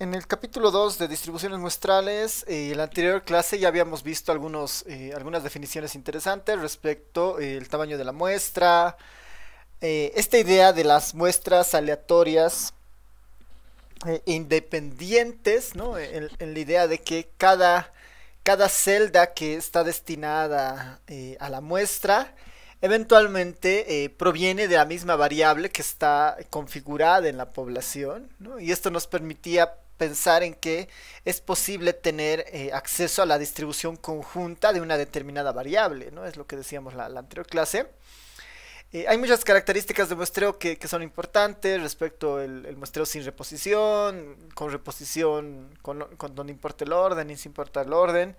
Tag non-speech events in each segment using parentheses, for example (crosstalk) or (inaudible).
En el capítulo 2 de distribuciones muestrales, en eh, la anterior clase ya habíamos visto algunos, eh, algunas definiciones interesantes respecto al eh, tamaño de la muestra, esta idea de las muestras aleatorias independientes, en, la idea de que cada, cada celda que está destinada a la muestra eventualmente proviene de la misma variable que está configurada en la población, y esto nos permitía pensar en que es posible tener eh, acceso a la distribución conjunta de una determinada variable, ¿no? Es lo que decíamos la, la anterior clase. Eh, hay muchas características de muestreo que, son importantes respecto al el muestreo sin reposición, con reposición, con, donde importa el orden y sin importar el orden.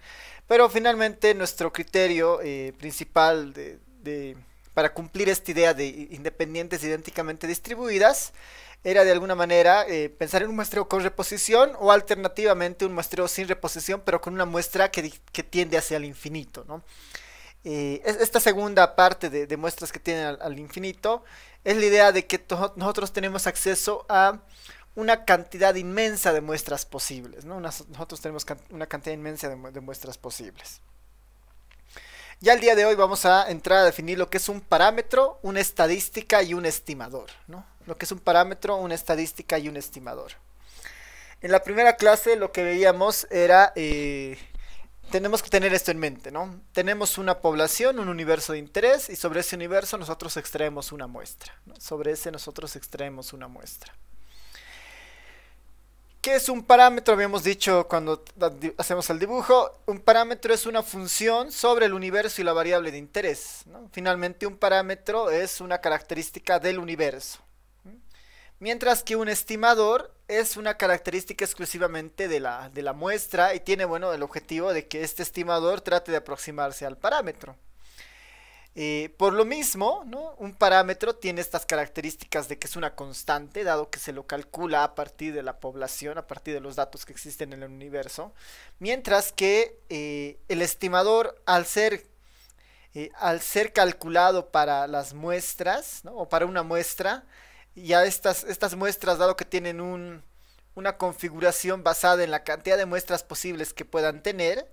Pero finalmente nuestro criterio eh, principal de, para cumplir esta idea de independientes idénticamente distribuidas era de alguna manera eh, pensar en un muestreo con reposición o alternativamente un muestreo sin reposición, pero con una muestra que, tiende hacia el infinito. ¿no? Eh, esta segunda parte de, muestras que tienen al, infinito es la idea de que nosotros tenemos acceso a una cantidad inmensa de muestras posibles. ¿no? nosotros tenemos una cantidad inmensa de, de muestras posibles. Ya el día de hoy vamos a entrar a definir lo que es un parámetro, una estadística y un estimador. ¿no? lo que es un parámetro, una estadística y un estimador. En la primera clase lo que veíamos era, eh, tenemos que tener esto en mente, ¿no? Tenemos una población, un universo de interés y sobre ese universo nosotros extraemos una muestra. Sobre ese nosotros extraemos una muestra. ¿Qué es un parámetro? Habíamos dicho cuando hacemos el dibujo, un parámetro es una función sobre el universo y la variable de interés. Finalmente un parámetro es una característica del universo. Mientras que un estimador es una característica exclusivamente de la, muestra y tiene, bueno, el objetivo de que este estimador trate de aproximarse al parámetro. Eh, por lo mismo, un parámetro tiene estas características de que es una constante, dado que se lo calcula a partir de la población, a partir de los datos que existen en el universo, mientras que eh, el estimador, al ser, eh, al ser calculado para las muestras, o para una muestra, ya estas, estas muestras, dado que tienen una configuración basada en la cantidad de muestras posibles que puedan tener,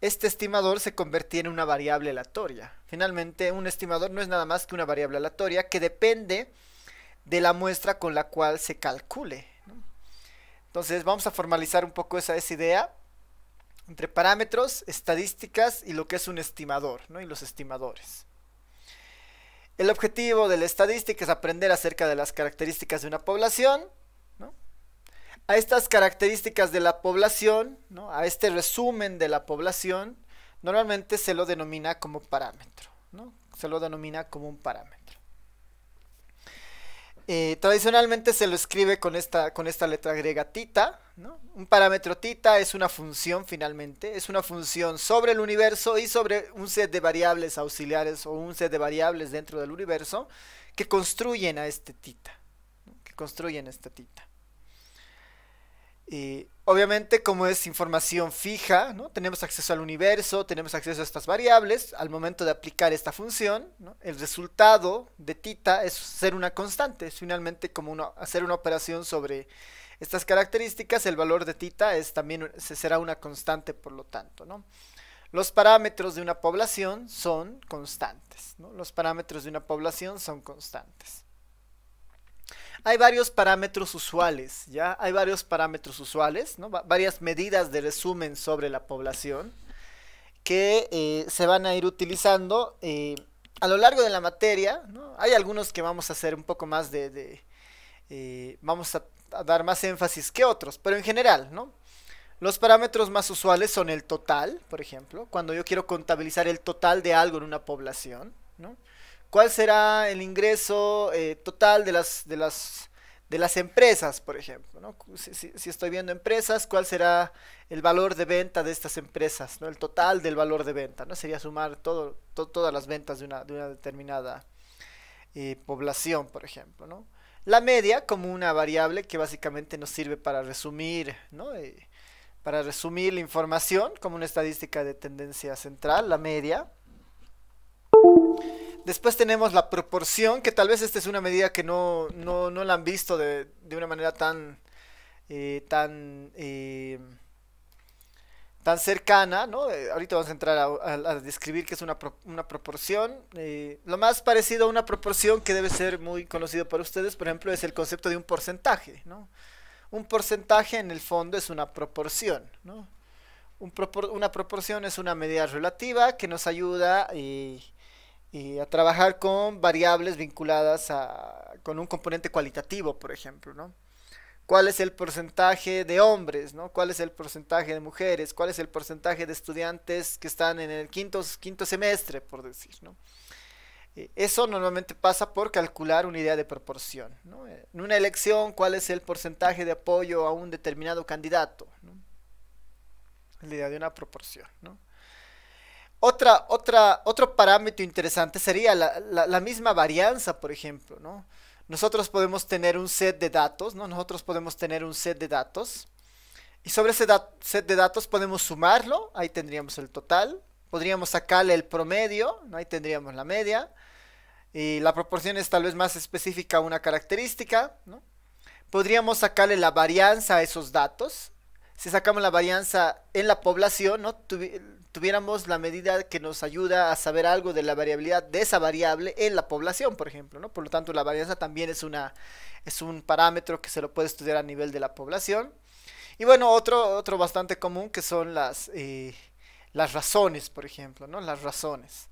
este estimador se convertía en una variable aleatoria. Finalmente, un estimador no es nada más que una variable aleatoria que depende de la muestra con la cual se calcule. Entonces, vamos a formalizar un poco esa, esa idea entre parámetros, estadísticas y lo que es un estimador, ¿no? Y los estimadores. El objetivo de la estadística es aprender acerca de las características de una población, ¿no? a estas características de la población, a este resumen de la población, normalmente se lo denomina como parámetro, ¿no? se lo denomina como un parámetro. Eh, tradicionalmente se lo escribe con esta, con esta letra griega tita, Un parámetro tita es una función finalmente, es una función sobre el universo y sobre un set de variables auxiliares o un set de variables dentro del universo que construyen a este tita, que construyen tita. Y eh, obviamente como es información fija, ¿no? tenemos acceso al universo, tenemos acceso a estas variables, al momento de aplicar esta función, el resultado de tita es ser una constante, es finalmente como hacer una operación sobre estas características, el valor de tita es también será una constante por lo tanto. ¿no? Los parámetros de una población son constantes, los parámetros de una población son constantes hay varios parámetros usuales, ¿ya? Hay varios parámetros usuales, ¿no? varias medidas de resumen sobre la población que eh, se van a ir utilizando eh, a lo largo de la materia, ¿no? Hay algunos que vamos a hacer un poco más de... Eh, vamos a, a dar más énfasis que otros, pero en general, ¿no? Los parámetros más usuales son el total, por ejemplo, cuando yo quiero contabilizar el total de algo en una población, ¿no? ¿Cuál será el ingreso eh, total de las, de, las, de las empresas, por ejemplo? Si, estoy viendo empresas, ¿cuál será el valor de venta de estas empresas? ¿no? El total del valor de venta, ¿no? Sería sumar todo, todas las ventas de una, determinada eh, población, por ejemplo, La media como una variable que básicamente nos sirve para resumir, ¿no? Eh, para resumir la información como una estadística de tendencia central, la media. Después tenemos la proporción, que tal vez esta es una medida que no, no, no la han visto de, una manera tan, eh, tan, eh, tan cercana, ¿no? Eh, ahorita vamos a entrar a, describir qué es una, proporción. lo más parecido a una proporción que debe ser muy conocido para ustedes, por ejemplo, es el concepto de un porcentaje, ¿no? Un porcentaje en el fondo es una proporción, ¿no? una proporción es una medida relativa que nos ayuda y a trabajar con variables vinculadas a, con un componente cualitativo, por ejemplo, ¿no? ¿Cuál es el porcentaje de hombres, ¿no? ¿Cuál es el porcentaje de mujeres? ¿Cuál es el porcentaje de estudiantes que están en el quinto, quinto semestre, por decir, ¿no? Eh, eso normalmente pasa por calcular una idea de proporción. ¿no? En una elección, ¿cuál es el porcentaje de apoyo a un determinado candidato? ¿no? La idea de una proporción. ¿no? Otra, otra, otro parámetro interesante sería la, misma varianza, por ejemplo, Nosotros podemos tener un set de datos, ¿no? Nosotros podemos tener un set de datos. Y sobre ese set de datos podemos sumarlo, ahí tendríamos el total. Podríamos sacarle el promedio, ahí tendríamos la media. Y la proporción es tal vez más específica a una característica, ¿no? Podríamos sacarle la varianza a esos datos. Si sacamos la varianza en la población, ¿no? tuviéramos la medida que nos ayuda a saber algo de la variabilidad de esa variable en la población, por ejemplo, ¿no? Por lo tanto, la varianza también es, una, es un parámetro que se lo puede estudiar a nivel de la población. Y bueno, otro, otro bastante común que son las, eh, las razones, por ejemplo, ¿no? Las razones.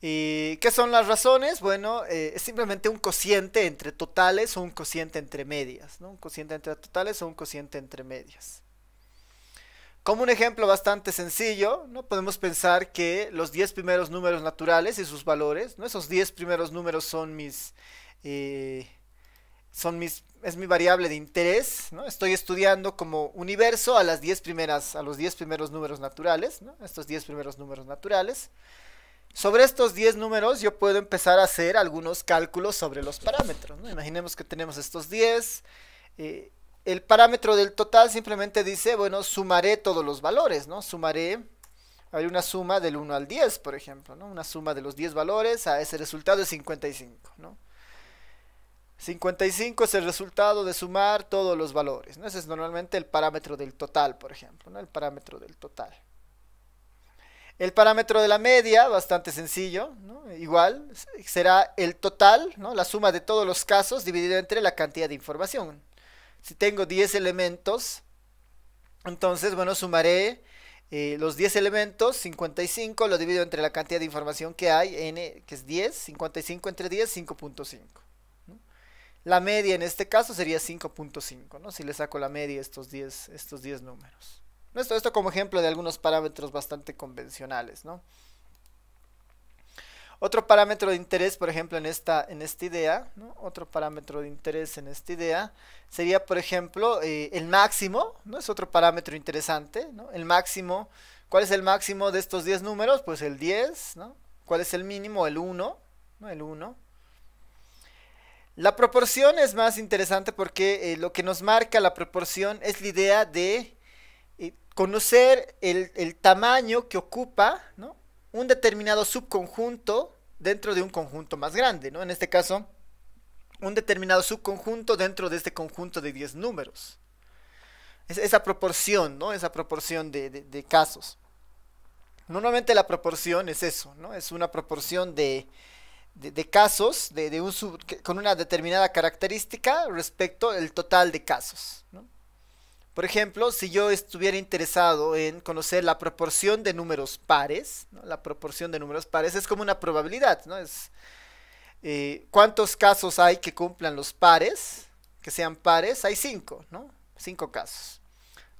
¿Y qué son las razones? Bueno, eh, es simplemente un cociente entre totales o un cociente entre medias, ¿no? Un cociente entre totales o un cociente entre medias. Como un ejemplo bastante sencillo, ¿no? podemos pensar que los 10 primeros números naturales y sus valores, ¿no? esos 10 primeros números son mis, eh, son mis, es mi variable de interés, estoy estudiando como universo a, las 10 primeras, a los 10 primeros números naturales, estos 10 primeros números naturales. Sobre estos 10 números yo puedo empezar a hacer algunos cálculos sobre los parámetros. Imaginemos que tenemos estos 10 el parámetro del total simplemente dice, bueno, sumaré todos los valores, ¿no? Sumaré, hay una suma del 1 al 10, por ejemplo, ¿no? Una suma de los 10 valores a ese resultado es 55, ¿no? 55 es el resultado de sumar todos los valores, ¿no? Ese es normalmente el parámetro del total, por ejemplo, ¿no? El parámetro del total. El parámetro de la media, bastante sencillo, ¿no? igual será el total, ¿no? la suma de todos los casos dividido entre la cantidad de información si tengo 10 elementos, entonces, bueno, sumaré eh, los 10 elementos, 55, lo divido entre la cantidad de información que hay, n, que es 10, 55 entre 10, 5.5. La media en este caso sería 5.5, ¿no? si le saco la media estos 10, estos 10 números. Esto, esto como ejemplo de algunos parámetros bastante convencionales, ¿no? Otro parámetro de interés, por ejemplo, en esta, en esta idea, ¿no? otro parámetro de interés en esta idea sería, por ejemplo, eh, el máximo, ¿no? Es otro parámetro interesante, ¿no? El máximo, ¿cuál es el máximo de estos 10 números? Pues el 10, ¿no? ¿Cuál es el mínimo? El 1, ¿no? El 1. La proporción es más interesante porque eh, lo que nos marca la proporción es la idea de eh, conocer el, el, tamaño que ocupa, ¿no? un determinado subconjunto dentro de un conjunto más grande, ¿no? En este caso, un determinado subconjunto dentro de este conjunto de 10 números. esa proporción, ¿no? Esa proporción de, casos. Normalmente la proporción es eso, ¿no? Es una proporción de, casos de, un con una determinada característica respecto al total de casos. ¿no? Por ejemplo, si yo estuviera interesado en conocer la proporción de números pares, la proporción de números pares es como una probabilidad, ¿no? Es eh, cuántos casos hay que cumplan los pares, que sean pares, hay cinco, ¿no? Cinco casos.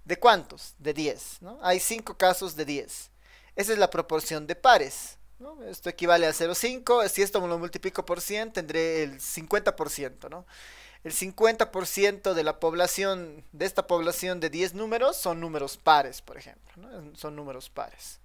¿De cuántos? De 10, ¿no? Hay cinco casos de 10. Esa es la proporción de pares. ¿no? Esto equivale a 0,5. Si esto lo multiplico por 100, tendré el 50%, ¿no? el 50% de la población, de esta población de 10 números, son números pares, por ejemplo. Son números pares.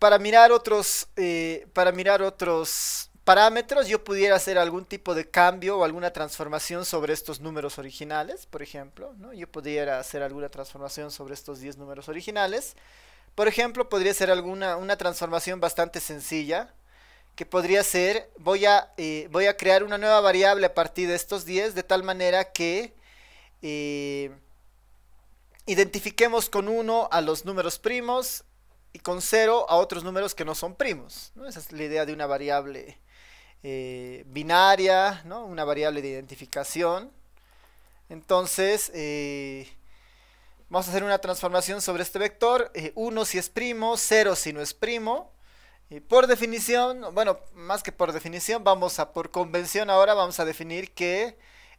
Para mirar otros, eh, para mirar otros parámetros, yo pudiera hacer algún tipo de cambio o alguna transformación sobre estos números originales, por ejemplo. Yo pudiera hacer alguna transformación sobre estos 10 números originales. Por ejemplo, podría ser alguna una transformación bastante sencilla que podría ser, voy a, eh, voy a crear una nueva variable a partir de estos 10, de tal manera que eh, identifiquemos con 1 a los números primos y con 0 a otros números que no son primos. Esa es la idea de una variable eh, binaria, ¿no? una variable de identificación. Entonces, vamos a hacer una transformación sobre este vector, 1 si es primo, 0 si no es primo. Y por definición, bueno, más que por definición, vamos a, por convención ahora vamos a definir que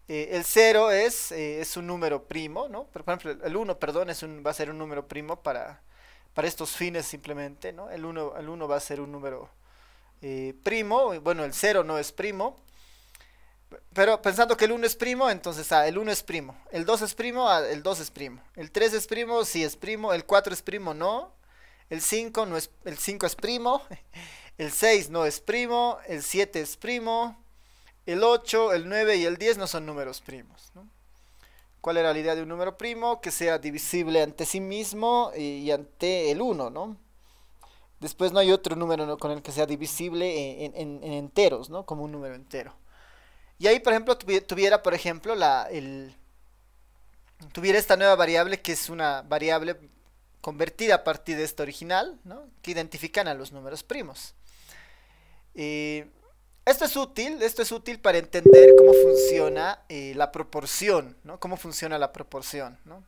eh, el 0 es, eh, es un número primo, ¿no? Por ejemplo, el 1, perdón, es un, va a ser un número primo para, para estos fines simplemente, ¿no? El 1 va a ser un número eh, primo, bueno, el 0 no es primo, pero pensando que el 1 es primo, entonces ah, el 1 es primo. El 2 ah, es primo, el 2 es primo. El 3 es primo, sí es primo. El 4 es primo, no. El 5 no es, el 5 es primo. El 6 no es primo. El 7 es primo. El 8, el 9 y el 10 no son números primos. ¿Cuál era la idea de un número primo? Que sea divisible ante sí mismo y, ante el 1, ¿no? Después no hay otro número con el que sea divisible en, enteros, ¿no? Como un número entero. Y ahí, por ejemplo, tuviera, por ejemplo, la, tuviera esta nueva variable que es una variable convertida a partir de esta original, ¿no? que identifican a los números primos. y... esto es útil, esto es útil para entender cómo funciona eh, la proporción, ¿no? Cómo funciona la proporción, ¿no?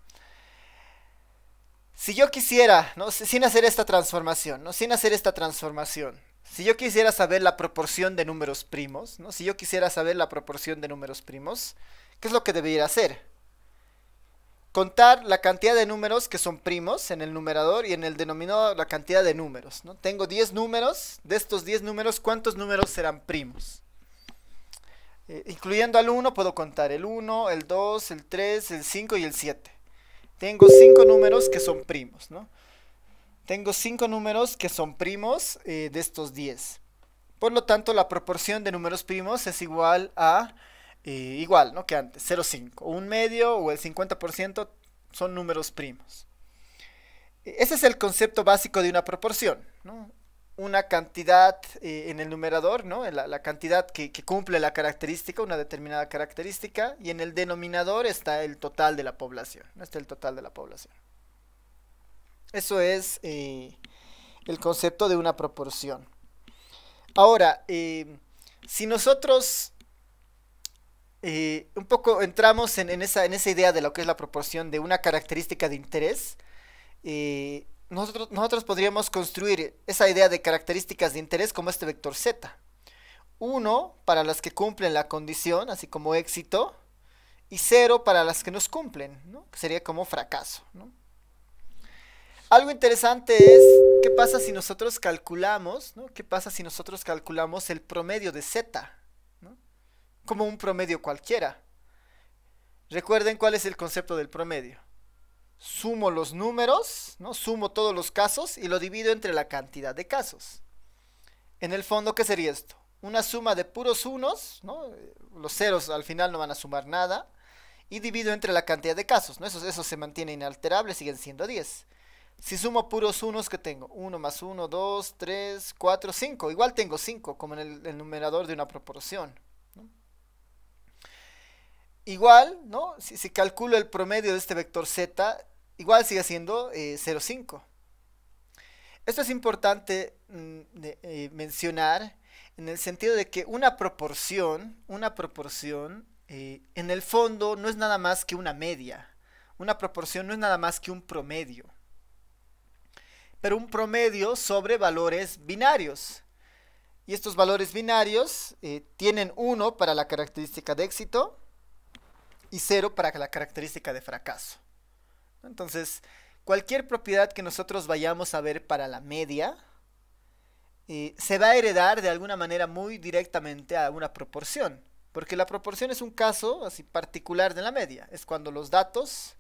Si yo quisiera, ¿no? Sin hacer esta transformación, ¿no? Sin hacer esta transformación, si yo quisiera saber la proporción de números primos, ¿no? Si yo quisiera saber la proporción de números primos, ¿qué es lo que debería hacer? contar la cantidad de números que son primos en el numerador y en el denominador la cantidad de números. ¿no? Tengo 10 números, de estos 10 números, ¿cuántos números serán primos? Eh, incluyendo al 1 puedo contar el 1, el 2, el 3, el 5 y el 7. Tengo 5 números que son primos. Tengo 5 números que son primos eh, de estos 10. Por lo tanto, la proporción de números primos es igual a igual, ¿no? Que antes, 0,5. Un medio o el 50% son números primos. E, ese es el concepto básico de una proporción, ¿no? Una cantidad eh, en el numerador, ¿no? La, cantidad que, cumple la característica, una determinada característica, y en el denominador está el total de la población, Está el total de la población. Eso es eh, el concepto de una proporción. Ahora, eh, si nosotros eh, un poco entramos en, esa, idea de lo que es la proporción de una característica de interés. Eh, nosotros, podríamos construir esa idea de características de interés como este vector z. uno para las que cumplen la condición, así como éxito, y 0 para las que nos cumplen, ¿no? sería como fracaso. Algo interesante es qué pasa si nosotros calculamos, qué pasa si nosotros calculamos el promedio de z como un promedio cualquiera. Recuerden cuál es el concepto del promedio. Sumo los números, ¿no? sumo todos los casos y lo divido entre la cantidad de casos. En el fondo, ¿qué sería esto? Una suma de puros unos, ¿no? los ceros al final no van a sumar nada, y divido entre la cantidad de casos. ¿no? Esos, se mantiene inalterable, siguen siendo 10. Si sumo puros unos que tengo, 1 más 1, 2, 3, 4, 5. Igual tengo 5 como en el numerador de una proporción igual, ¿no? Si, calculo el promedio de este vector z, igual sigue siendo 0,5. Eh, Esto es importante mm, eh, mencionar en el sentido de que una proporción, una proporción, eh, en el fondo no es nada más que una media. Una proporción no es nada más que un promedio. Pero un promedio sobre valores binarios. Y estos valores binarios tienen 1 para la característica de éxito, y cero para la característica de fracaso. Entonces, cualquier propiedad que nosotros vayamos a ver para la media eh, se va a heredar de alguna manera muy directamente a una proporción. Porque la proporción es un caso así particular de la media. Es cuando los datos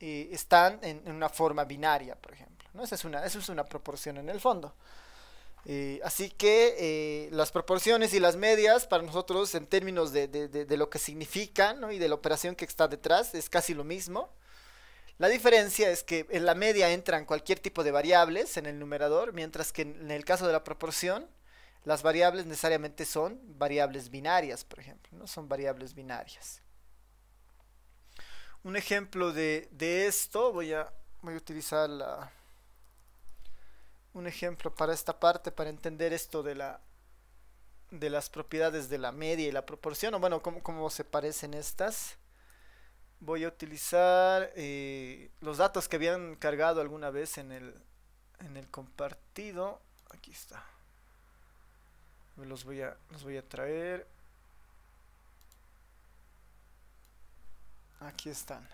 eh, están en, una forma binaria, por ejemplo. ¿no? Esa, es una, es una proporción en el fondo. Eh, así que eh, las proporciones y las medias para nosotros en términos de, lo que significan y de la operación que está detrás es casi lo mismo. La diferencia es que en la media entran cualquier tipo de variables en el numerador, mientras que en el caso de la proporción las variables necesariamente son variables binarias, por ejemplo, ¿no? son variables binarias. Un ejemplo de, esto, voy a utilizar la, un ejemplo para esta parte, para entender esto de la de las propiedades de la media y la proporción, o bueno, cómo, se parecen estas. Voy a utilizar eh, los datos que habían cargado alguna vez en el, en el compartido. Aquí está. Los voy a, los voy a traer. Aquí están.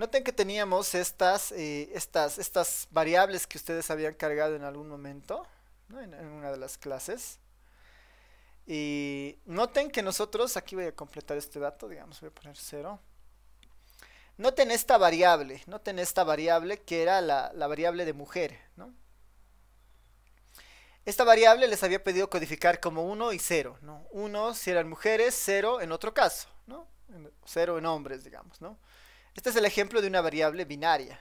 Noten que teníamos estas, eh, estas, estas variables que ustedes habían cargado en algún momento, ¿no? en, una de las clases. Y noten que nosotros, aquí voy a completar este dato, digamos, voy a poner cero. Noten esta variable, noten esta variable que era la, variable de mujer, ¿no? Esta variable les había pedido codificar como 1 y 0, ¿no? 1 si eran mujeres, 0 en otro caso, ¿no? 0 en hombres, digamos, ¿no? Este es el ejemplo de una variable binaria.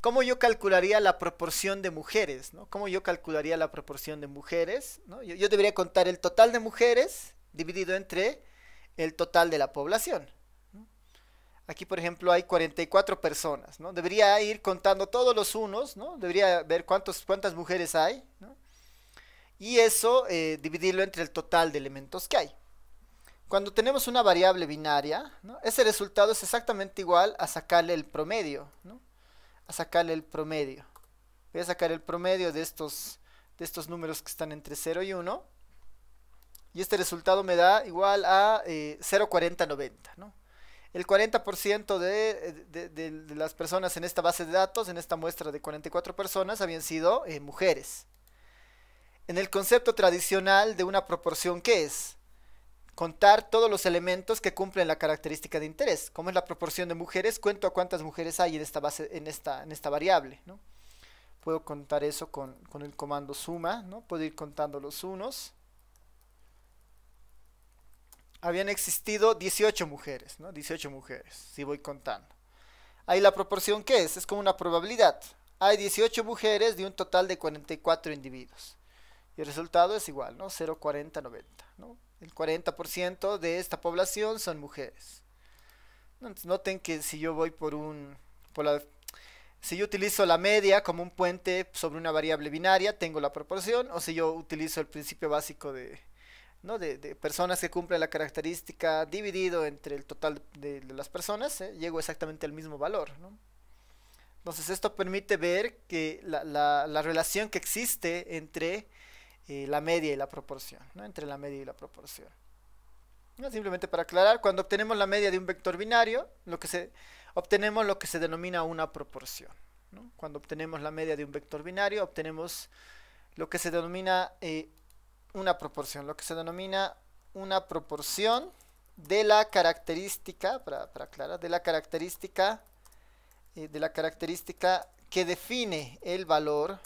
¿Cómo yo calcularía la proporción de mujeres? ¿Cómo yo calcularía la proporción de mujeres? Yo, debería contar el total de mujeres dividido entre el total de la población. Aquí, por ejemplo, hay 44 personas. ¿no? Debería ir contando todos los unos, ¿no? debería ver cuántas mujeres hay. Y eso eh, dividirlo entre el total de elementos que hay. Cuando tenemos una variable binaria, ese resultado es exactamente igual a sacarle el promedio, a sacarle el promedio. Voy a sacar el promedio de estos, de estos números que están entre 0 y 1. Y este resultado me da igual a 0,4090. Eh, el 40% de, las personas en esta base de datos, en esta muestra de 44 personas, habían sido eh, mujeres. En el concepto tradicional de una proporción, ¿qué es? contar todos los elementos que cumplen la característica de interés. ¿Cómo es la proporción de mujeres, cuento cuántas mujeres hay en esta, base, en esta, en esta variable. ¿no? Puedo contar eso con, el comando suma, ¿no? puedo ir contando los unos. Habían existido 18 mujeres, ¿no? 18 mujeres, si voy contando. Ahí la proporción ¿qué es, es como una probabilidad. Hay 18 mujeres de un total de 44 individuos. Y el resultado es igual, ¿no? 40, 90, ¿no? El 40% de esta población son mujeres. noten que si yo voy por un... Por la, si yo utilizo la media como un puente sobre una variable binaria, tengo la proporción, o si yo utilizo el principio básico de, ¿no? de, de personas que cumplen la característica dividido entre el total de, las personas, ¿eh? llego exactamente al mismo valor. Entonces esto permite ver que la, la, la relación que existe entre la media y la proporción, ¿no? entre la media y la proporción. ¿No? Simplemente para aclarar, cuando obtenemos la media de un vector binario, lo que se, obtenemos lo que se denomina una proporción. Cuando obtenemos la media de un vector binario, obtenemos lo que se denomina eh, una proporción, lo que se denomina una proporción de la característica, para, aclarar, de la característica, eh, de la característica que define el valor,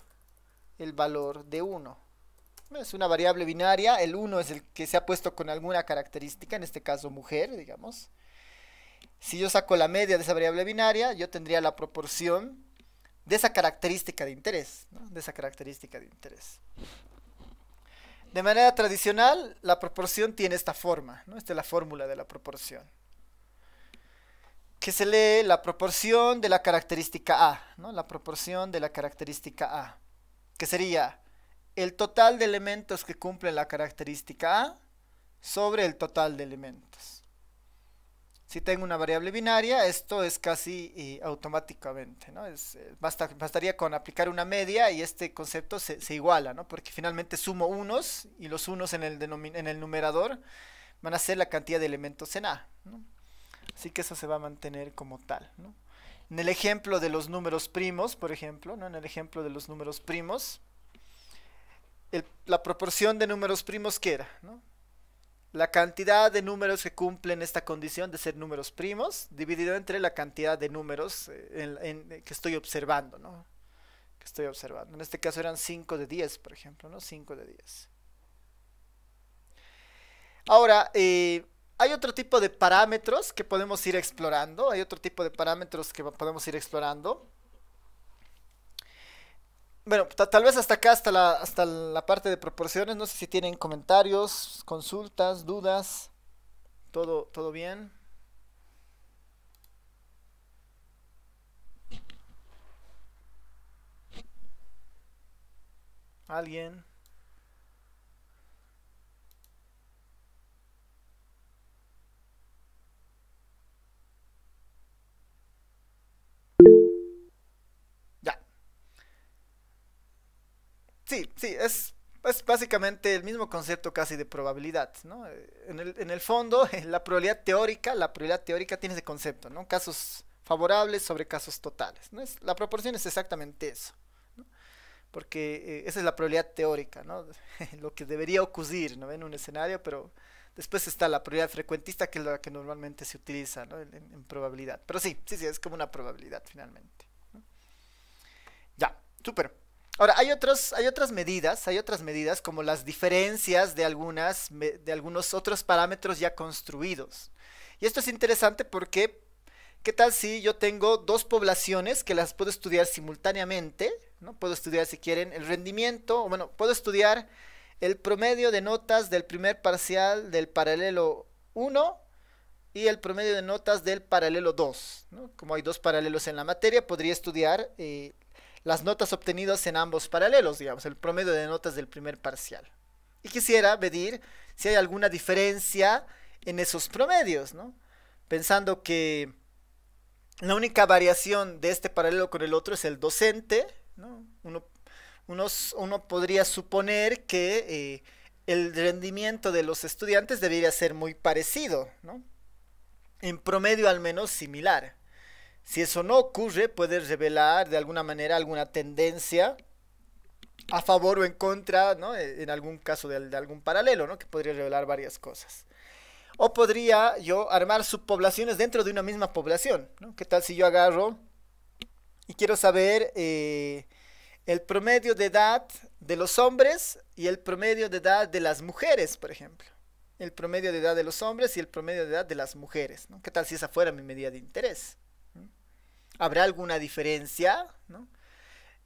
el valor de 1 es una variable binaria, el 1 es el que se ha puesto con alguna característica, en este caso mujer, digamos. Si yo saco la media de esa variable binaria, yo tendría la proporción de esa característica de interés, de esa característica de interés. De manera tradicional, la proporción tiene esta forma, ¿no? esta es la fórmula de la proporción, que se lee la proporción de la característica A, ¿no? la proporción de la característica A, que sería el total de elementos que cumplen la característica A sobre el total de elementos. Si tengo una variable binaria, esto es casi eh, automáticamente, ¿no? Es, eh, bastaría con aplicar una media y este concepto se, iguala, ¿no? Porque finalmente sumo unos y los unos en el, en el numerador van a ser la cantidad de elementos en A, Así que eso se va a mantener como tal, En el ejemplo de los números primos, por ejemplo, ¿no? En el ejemplo de los números primos, la proporción de números primos que era, La cantidad de números que cumplen esta condición de ser números primos dividido entre la cantidad de números eh, que estoy observando, Que estoy observando. En este caso eran 5 de 10, por ejemplo, ¿no? 5 de 10. Ahora, eh, hay otro tipo de parámetros que podemos ir explorando. Hay otro tipo de parámetros que podemos ir explorando. Bueno, tal vez hasta acá, hasta la, hasta la parte de proporciones. No sé si tienen comentarios, consultas, dudas. Todo, todo bien. Alguien. Sí, sí, es, básicamente el mismo concepto casi de probabilidad, ¿no? Eh, en el, en el fondo, (laughs) la probabilidad teórica, la probabilidad teórica tiene ese concepto, ¿no? Casos favorables sobre casos totales, ¿no? la proporción es exactamente eso, ¿no? Porque eh, esa es la probabilidad teórica, ¿no? (laughs) Lo que debería ocurrir, ¿no? En un escenario, pero después está la probabilidad frecuentista, que es la que normalmente se utiliza, ¿no? En, probabilidad. Pero sí, sí, sí, es como una probabilidad finalmente. Ya, súper. Ahora, hay, otros, hay otras medidas, hay otras medidas como las diferencias de, algunas, de algunos otros parámetros ya construidos. Y esto es interesante porque, ¿qué tal si yo tengo dos poblaciones que las puedo estudiar simultáneamente? ¿no? Puedo estudiar, si quieren, el rendimiento, o bueno, puedo estudiar el promedio de notas del primer parcial del paralelo 1 y el promedio de notas del paralelo 2. Como hay dos paralelos en la materia, podría estudiar... Eh, las notas obtenidas en ambos paralelos, digamos, el promedio de notas del primer parcial. Y quisiera medir si hay alguna diferencia en esos promedios, ¿no? Pensando que la única variación de este paralelo con el otro es el docente, ¿no? Uno, podría suponer que eh, el rendimiento de los estudiantes debería ser muy parecido, ¿no? En promedio al menos similar. Si eso no ocurre, puede revelar de alguna manera alguna tendencia a favor o en contra, ¿no? E, en algún caso de, algún paralelo, ¿no? Que podría revelar varias cosas. O podría yo armar subpoblaciones dentro de una misma población, ¿no? ¿Qué tal si yo agarro y quiero saber eh, el promedio de edad de los hombres y el promedio de edad de las mujeres, por ejemplo? El promedio de edad de los hombres y el promedio de edad de las mujeres, ¿no? ¿Qué tal si esa fuera mi medida de interés? ¿Habrá alguna diferencia?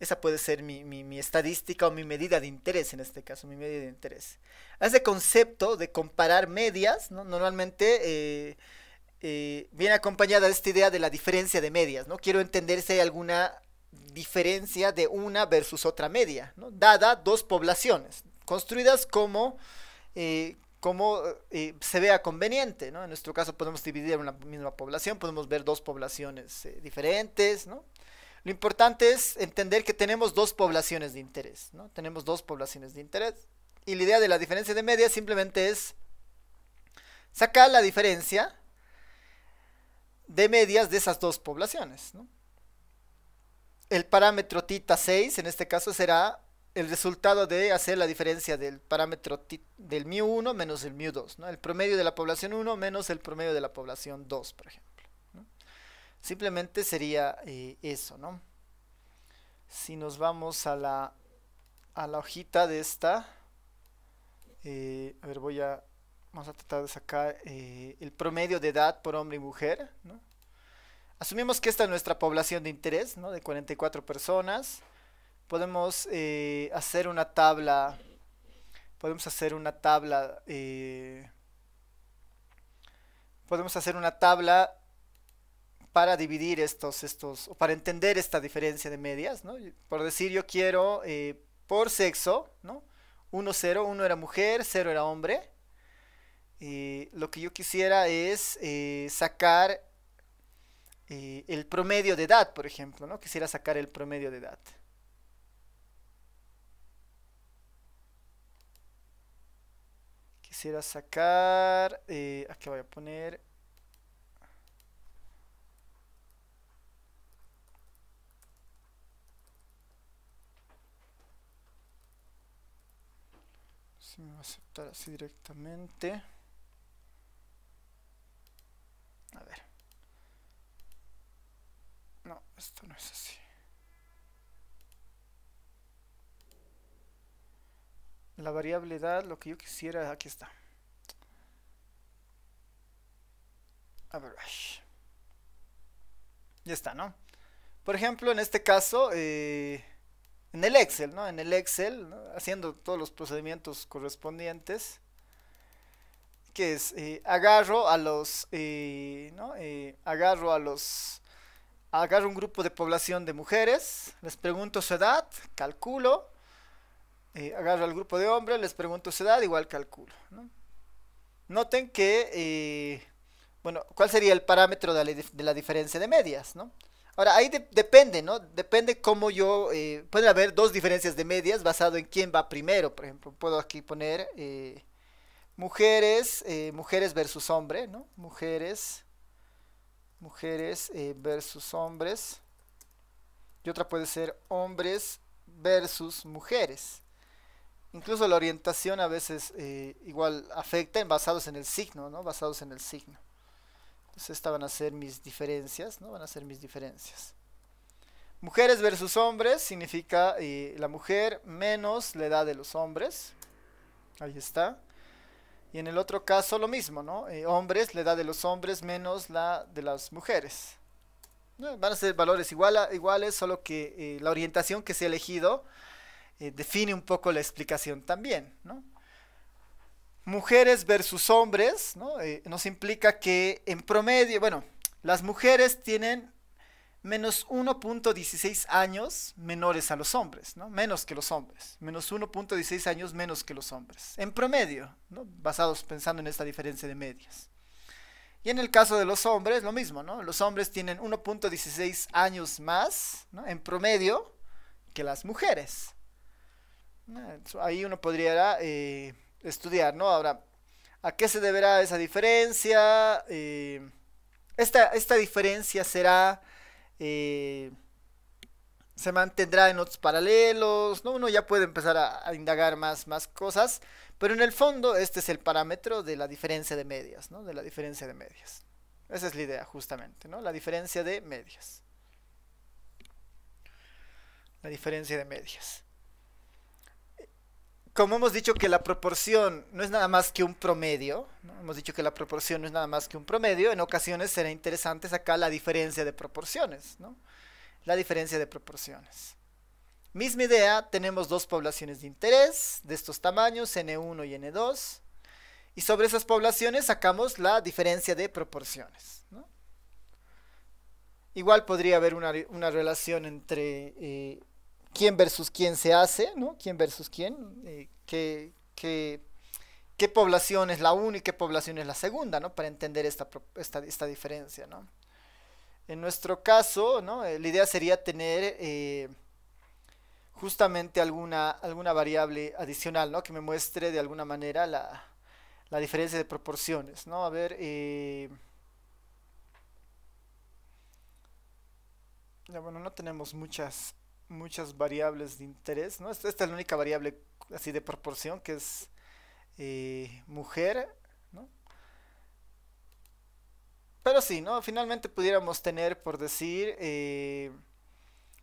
Esa puede ser mi, estadística o mi medida de interés, en este caso, mi medida de interés. Ese concepto de comparar medias, ¿no? normalmente eh, eh, viene acompañada de esta idea de la diferencia de medias. ¿no? Quiero entender si hay alguna diferencia de una versus otra media, ¿no? dada dos poblaciones, construidas como, eh, como eh, se vea conveniente, ¿no? En nuestro caso podemos dividir una misma población, podemos ver dos poblaciones eh, diferentes, ¿no? Lo importante es entender que tenemos dos poblaciones de interés, ¿no? Tenemos dos poblaciones de interés. Y la idea de la diferencia de medias simplemente es sacar la diferencia de medias de esas dos poblaciones, ¿no? El parámetro tita 6 en este caso será el resultado de hacer la diferencia del parámetro del mu 1 menos el mu 2, ¿no? El promedio de la población 1 menos el promedio de la población 2, por ejemplo. Simplemente sería eh, eso, ¿no? Si nos vamos a la, a la hojita de esta, eh, a ver, voy a, vamos a tratar de sacar eh, el promedio de edad por hombre y mujer, Asumimos que esta es nuestra población de interés, ¿no? De 44 personas podemos eh, hacer una tabla, podemos hacer una tabla, eh, podemos hacer una tabla para dividir estos, estos, o para entender esta diferencia de medias, Por decir, yo quiero eh, por sexo, ¿no? 1, 0, 1 era mujer, 0 era hombre. lo que yo quisiera es sacar el promedio de edad, por ejemplo, ¿no? Quisiera sacar el promedio de edad. Quisiera sacar... Eh, aquí ah, voy a poner... Si me va a aceptar así directamente. A ver. No, esto no es así. la variable edad, lo que yo quisiera, aquí está. Average. Ya está, ¿no? Por ejemplo, en este caso, eh, en el Excel, ¿no? En el Excel, haciendo todos los procedimientos correspondientes, que es eh, agarro a los, eh, ¿no? agarro a los, agarro un grupo de población de mujeres, les pregunto su edad, calculo, eh, agarro al grupo de hombres, les pregunto su edad, igual calculo. Noten que, eh, bueno, ¿cuál sería el parámetro de la, diferencia de medias? ¿no? Ahora, ahí depende, ¿no? Depende cómo yo... Eh, puede pueden haber dos diferencias de medias basado en quién va primero, por ejemplo. Puedo aquí poner mujeres, mujeres versus hombres, ¿no? Mujeres, mujeres versus hombres. Y otra puede ser hombres versus mujeres. Incluso la orientación a veces eh, igual afecta en basados en el signo, ¿no? Basados en el signo. Entonces estas van a ser mis diferencias, ¿no? Van a ser mis diferencias. Mujeres versus hombres significa eh, la mujer menos la edad de los hombres. Ahí está. Y en el otro caso lo mismo, ¿no? Eh, hombres, la edad de los hombres menos la de las mujeres. Van a ser valores igual iguales, solo que la orientación que se ha elegido eh, define un poco la explicación también, Mujeres versus hombres, eh, nos implica que en promedio, bueno, las mujeres tienen menos 1.16 años menores a los hombres, Menos que los hombres, menos 1.16 años menos que los hombres, en promedio, Basados pensando en esta diferencia de medias. Y en el caso de los hombres, lo mismo, Los hombres tienen 1.16 años más, En promedio, que las mujeres. Ahí uno podría eh, estudiar, ¿no? Ahora, ¿a qué se deberá esa diferencia? Eh, esta, diferencia será... Eh, se mantendrá en otros paralelos, ¿no? Uno ya puede empezar a, indagar más, más cosas, pero en el fondo este es el parámetro de la diferencia de medias, ¿no? De la diferencia de medias. Esa es la idea, justamente, ¿no? La diferencia de medias. La diferencia de medias como hemos dicho que la proporción no es nada más que un promedio, hemos dicho que la proporción no es nada más que un promedio, en ocasiones será interesante sacar la diferencia de proporciones, La diferencia de proporciones. Misma idea, tenemos dos poblaciones de interés de estos tamaños, N1 y N2, y sobre esas poblaciones sacamos la diferencia de proporciones, Igual podría haber una, relación entre... Eh, quién versus quién se hace, ¿no? ¿Quién versus quién? Eh, ¿qué, población es la una y qué población es la segunda, ¿no? Para entender esta, esta, esta diferencia, En nuestro caso, eh, la idea sería tener eh, justamente alguna, alguna variable adicional, ¿no? Que me muestre de alguna manera la, diferencia de proporciones, ¿no? A ver... bueno, no tenemos muchas muchas variables de interés, ¿no? Esta, es la única variable así de proporción que es eh, mujer, ¿no? Pero sí, ¿no? Finalmente pudiéramos tener, por decir, eh,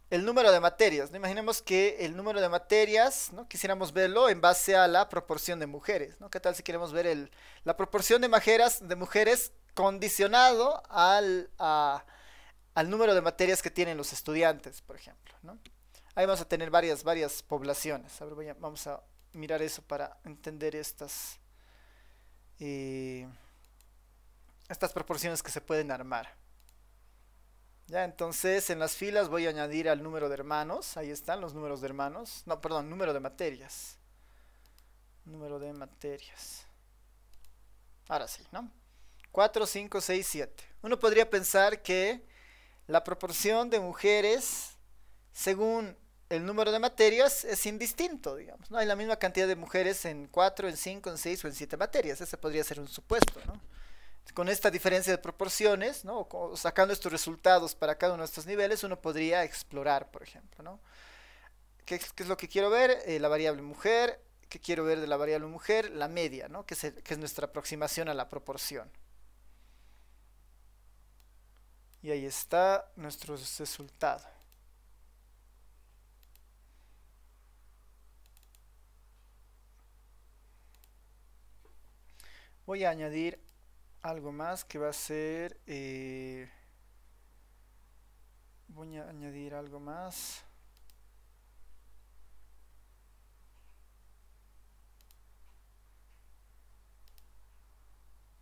el número de materias, ¿no? Imaginemos que el número de materias, ¿no? Quisiéramos verlo en base a la proporción de mujeres, ¿no? ¿Qué tal si queremos ver la proporción de, de mujeres condicionado al... al número de materias que tienen los estudiantes, por ejemplo. ¿no? Ahí vamos a tener varias, varias poblaciones. vamos a mirar eso para entender estas, eh, estas proporciones que se pueden armar. Ya, entonces en las filas voy a añadir al número de hermanos. Ahí están los números de hermanos. No, perdón, número de materias. Número de materias. Ahora sí, ¿no? 4, 5, 6, 7. Uno podría pensar que la proporción de mujeres, según el número de materias es indistinto, digamos. No hay la misma cantidad de mujeres en 4, en 5, en 6 o en 7 materias. Ese podría ser un supuesto, Con esta diferencia de proporciones, sacando estos resultados para cada uno de estos niveles, uno podría explorar, por ejemplo, ¿Qué, es lo que quiero ver? Eh, la variable mujer. ¿Qué quiero ver de la variable mujer? La media, ¿no? Que es, que es nuestra aproximación a la proporción. Y ahí está nuestro resultado. Voy a añadir algo más que va a ser... Eh, voy a añadir algo más.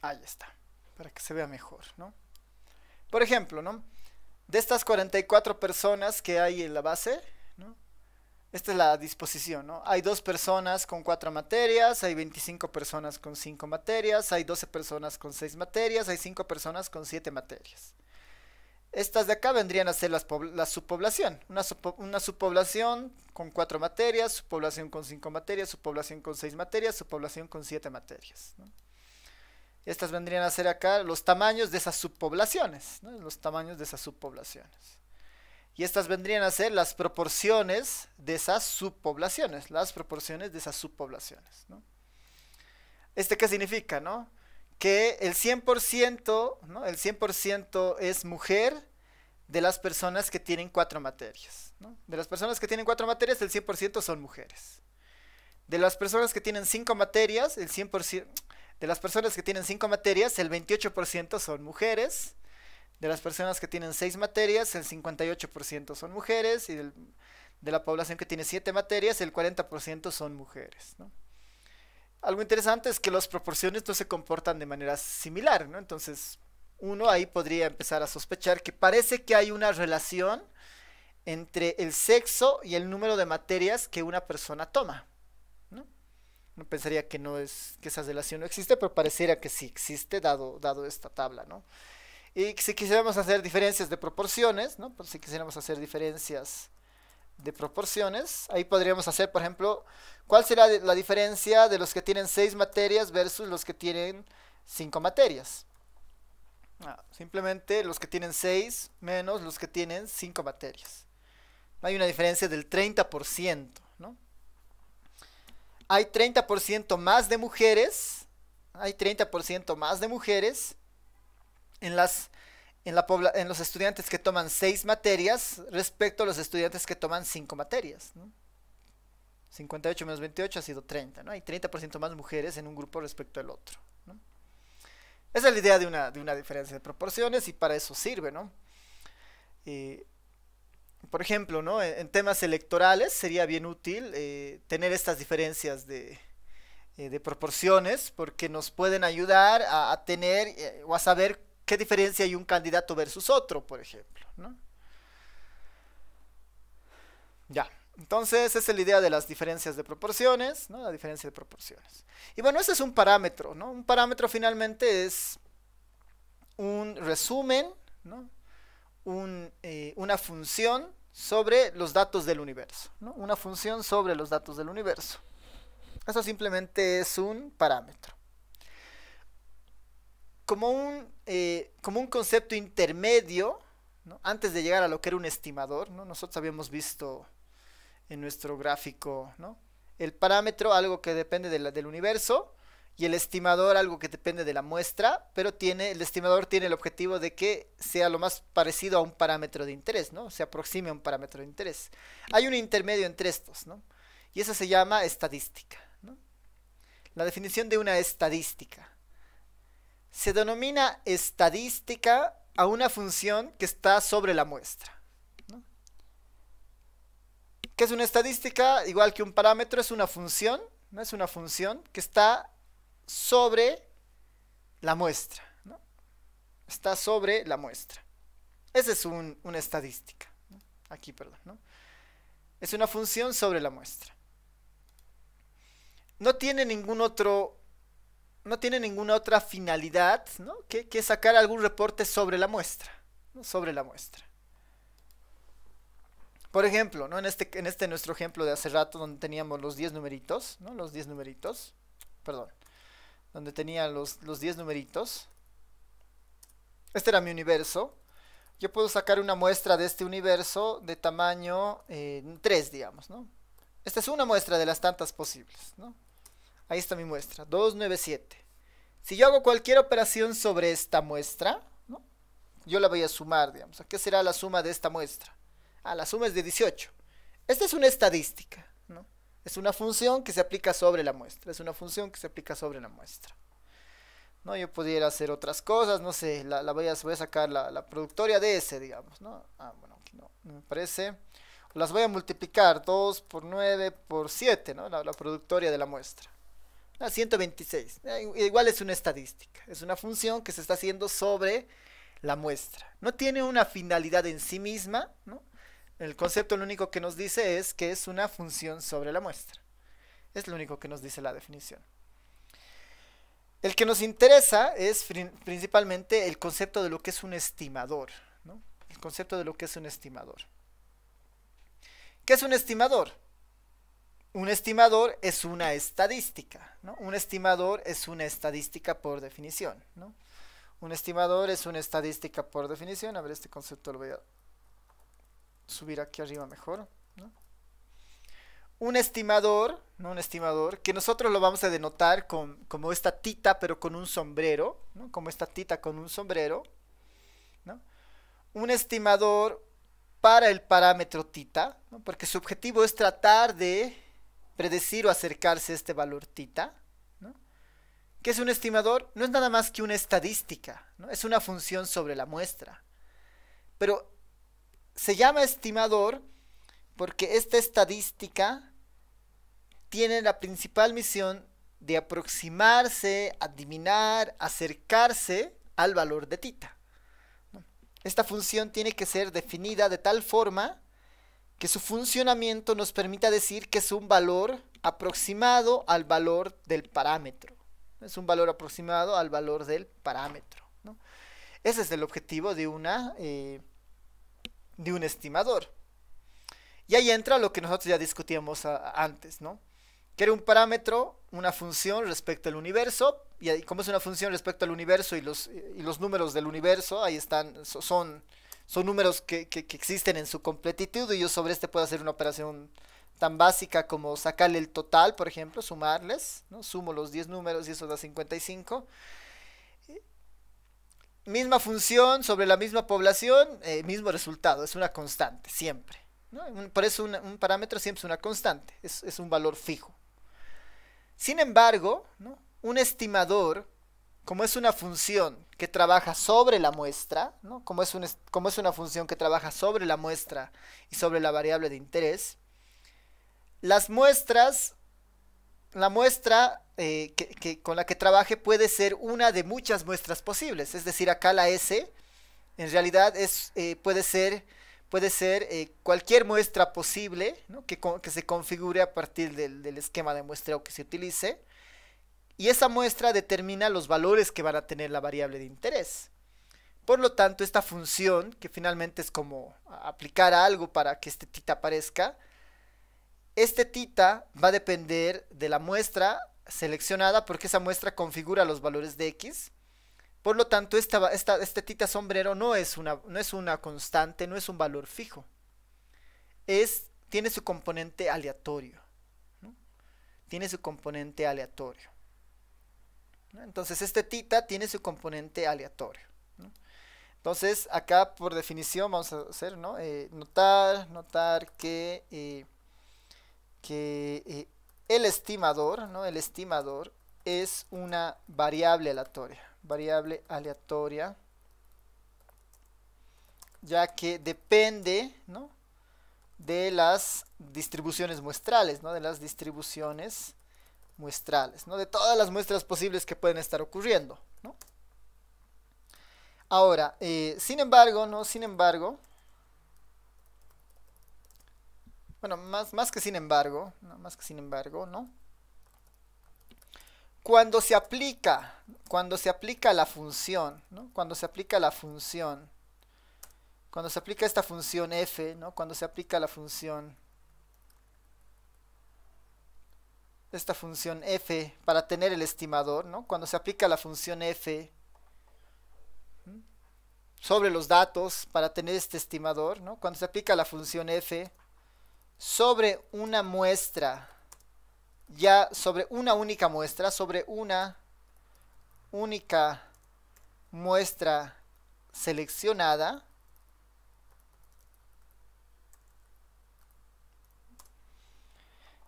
Ahí está, para que se vea mejor, ¿no? Por ejemplo, ¿no? De estas 44 personas que hay en la base, esta es la disposición, ¿no? Hay dos personas con cuatro materias, hay 25 personas con cinco materias, hay 12 personas con seis materias, hay cinco personas con siete materias. Estas de acá vendrían a ser las la subpoblación. Una, subpoblación con cuatro materias, subpoblación con cinco materias, subpoblación con seis materias, subpoblación con siete materias. Estas vendrían a ser acá los tamaños de esas subpoblaciones, ¿no? los tamaños de esas subpoblaciones. Y estas vendrían a ser las proporciones de esas subpoblaciones, las proporciones de esas subpoblaciones. ¿Este qué significa? Que el 100%, el es mujer de las personas que tienen cuatro materias. De las personas que tienen cuatro materias, el 100% son mujeres. De las personas que tienen cinco materias, el De las personas que tienen cinco materias, el 28% son mujeres. De las personas que tienen seis materias, el 58% son mujeres y de la población que tiene siete materias, el 40% son mujeres. Algo interesante es que las proporciones no se comportan de manera similar, ¿no? Entonces, uno ahí podría empezar a sospechar que parece que hay una relación entre el sexo y el número de materias que una persona toma. ¿no? Uno pensaría que no es, que esa relación no existe, pero pareciera que sí existe dado, dado esta tabla, ¿no? Y si quisiéramos hacer diferencias de proporciones, ¿no? Pues si quisiéramos hacer diferencias de proporciones, ahí podríamos hacer, por ejemplo, ¿cuál será la diferencia de los que tienen seis materias versus los que tienen cinco materias? Ah, simplemente los que tienen seis menos los que tienen cinco materias. Hay una diferencia del 30%, ¿no? Hay 30% más de mujeres, hay 30% más de mujeres en las en, la en los estudiantes que toman seis materias respecto a los estudiantes que toman cinco materias. 58 menos 28 ha sido 30, ¿no? Hay 30% más mujeres en un grupo respecto al otro. Esa es la idea de una, diferencia de proporciones y para eso sirve, eh, por ejemplo, En, temas electorales sería bien útil eh, tener estas diferencias eh, de, proporciones porque nos pueden ayudar a, a tener o a saber ¿Qué diferencia hay un candidato versus otro, por ejemplo? ¿no? Ya. Entonces, esa es la idea de las diferencias de proporciones, ¿no? La diferencia de proporciones. Y bueno, ese es un parámetro, ¿no? Un parámetro finalmente es un resumen, ¿no? Eh, una función sobre los datos del universo, ¿no? Una función sobre los datos del universo. Eso simplemente es un parámetro como un, eh, como un concepto intermedio, antes de llegar a lo que era un estimador, nosotros habíamos visto en nuestro gráfico el parámetro, algo que depende del universo, y el estimador, algo que depende de la muestra, pero tiene, el estimador tiene el objetivo de que sea lo más parecido a un parámetro de interés, ¿no? se aproxime a un parámetro de interés. Hay un intermedio entre estos, y eso se llama estadística. La definición de una estadística. Se denomina estadística a una función que está sobre la muestra. ¿Qué es una estadística? Igual que un parámetro, es una función, ¿no? Es una función que está sobre la muestra. Está sobre la muestra. Esa es una estadística. Aquí, perdón. Es una función sobre la muestra. No tiene ningún otro no tiene ninguna otra finalidad ¿no? que, sacar algún reporte sobre la muestra. Sobre la muestra. Por ejemplo, ¿no? en, este, en este nuestro ejemplo de hace rato donde teníamos los 10 numeritos, ¿no? los 10 numeritos, perdón, donde tenía los, los 10 numeritos. Este era mi universo. Yo puedo sacar una muestra de este universo de tamaño 3, eh, digamos. ¿no? Esta es una muestra de las tantas posibles. ¿no? Ahí está mi muestra, 297. Si yo hago cualquier operación sobre esta muestra, yo la voy a sumar, digamos. ¿A qué será la suma de esta muestra? Ah, la suma es de 18. Esta es una estadística, ¿no? Es una función que se aplica sobre la muestra. Es una función que se aplica sobre la muestra. ¿No? Yo pudiera hacer otras cosas, no sé, la, voy, a, sacar la, productoria de ese, digamos, ¿no? Ah, bueno, aquí no, me parece. Las voy a multiplicar 2 por 9 por 7, ¿no? la productoria de la muestra. 126. Ah, ah, igual es una estadística, es una función que se está haciendo sobre la muestra. No tiene una finalidad en sí misma, El concepto lo único que nos dice es que es una función sobre la muestra. Es lo único que nos dice la definición. El que nos interesa es principalmente el concepto de lo que es un estimador, ¿no? El concepto de lo que es un estimador. ¿Qué es un estimador? Un estimador es una estadística, ¿no? Un estimador es una estadística por definición, ¿no? Un estimador es una estadística por definición. A ver, este concepto lo voy a subir aquí arriba mejor, Un estimador, ¿no? Un estimador, que nosotros lo vamos a denotar con, como esta tita, pero con un sombrero, ¿no? Como esta tita con un sombrero, Un estimador para el parámetro tita, porque su objetivo es tratar de predecir o acercarse a este valor tita. ¿no? ¿Qué es un estimador? No es nada más que una estadística, ¿no? es una función sobre la muestra. Pero se llama estimador porque esta estadística tiene la principal misión de aproximarse, adivinar, acercarse al valor de tita. Esta función tiene que ser definida de tal forma que su funcionamiento nos permita decir que es un valor aproximado al valor del parámetro. Es un valor aproximado al valor del parámetro. Ese es el objetivo de, una, eh, de un estimador. Y ahí entra lo que nosotros ya discutíamos ah, antes, ¿no? Que era un parámetro, una función respecto al universo, y ahí, como es una función respecto al universo y los, eh, y los números del universo, ahí están, son son números que, existen en su completitud y yo sobre este puedo hacer una operación tan básica como sacarle el total, por ejemplo, sumarles, ¿no? sumo los 10 números y eso da 55. Misma función sobre la misma población, eh, mismo resultado, es una constante, siempre. Por eso un, parámetro siempre es una constante, es, un valor fijo. Sin embargo, un estimador como es una función que trabaja sobre la muestra, como, es una función que trabaja sobre la muestra y sobre la variable de interés, las muestras, la muestra eh, con la que trabaje puede ser una de muchas muestras posibles, es decir, acá la S en realidad es, eh, puede ser, puede ser eh, cualquier muestra posible que, se configure a partir del, del esquema de muestreo que se utilice y esa muestra determina los valores que van a tener la variable de interés. Por lo tanto, esta función, que finalmente es como aplicar algo para que este tita aparezca, este tita va a depender de la muestra seleccionada porque esa muestra configura los valores de x. Por lo tanto, esta, este tita sombrero no es, una, no es una constante, no es un valor fijo. Es, tiene su componente aleatorio. Tiene su componente aleatorio. Entonces este tita tiene su componente aleatorio. Entonces acá por definición vamos a hacer, ¿no? Eh, notar, notar que, eh, que eh, el estimador, ¿no? El estimador es una variable aleatoria. Variable aleatoria ya que depende ¿no? de las distribuciones muestrales, ¿no? de las distribuciones muestrales, ¿no? De todas las muestras posibles que pueden estar ocurriendo, Ahora, eh, sin embargo, ¿no? Sin embargo, bueno, más, que sin embargo, más que sin embargo, ¿no? Cuando se aplica, cuando se aplica la función, ¿no? Cuando se aplica la función, cuando se aplica esta función f, ¿no? Cuando se aplica la función esta función f para tener el estimador, ¿no? Cuando se aplica la función f sobre los datos para tener este estimador, ¿no? Cuando se aplica la función f sobre una muestra, ya sobre una única muestra, sobre una única muestra seleccionada,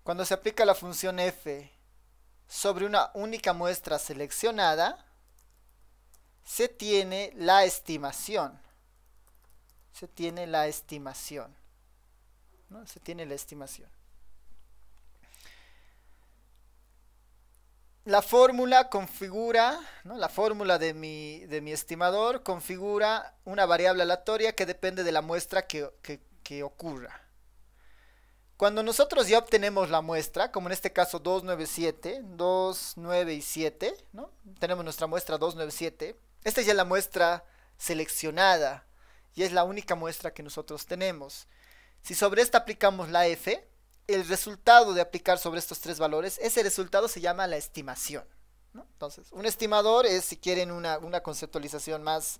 Cuando se aplica la función f sobre una única muestra seleccionada, se tiene la estimación. Se tiene la estimación. ¿no? Se tiene la estimación. La fórmula configura, ¿no? la fórmula de mi, de mi, estimador configura una variable aleatoria que depende de la muestra que ocurra. Cuando nosotros ya obtenemos la muestra, como en este caso 297, 297, ¿no? Tenemos nuestra muestra 297. Esta ya la muestra seleccionada y es la única muestra que nosotros tenemos. Si sobre esta aplicamos la F, el resultado de aplicar sobre estos tres valores, ese resultado se llama la estimación. Entonces, un estimador es, si quieren, una, conceptualización más,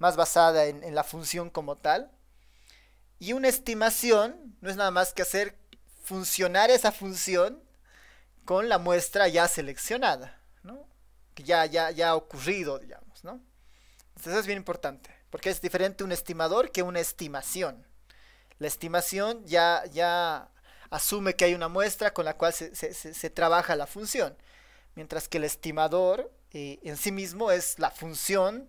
más basada en la función como tal. Y una estimación no es nada más que hacer funcionar esa función con la muestra ya seleccionada, ¿no? Que ya, ya, ya ha ocurrido, digamos, ¿no? Entonces eso es bien importante, porque es diferente un estimador que una estimación. La estimación ya, ya asume que hay una muestra con la cual se, trabaja la función, mientras que el estimador eh, en sí mismo es la función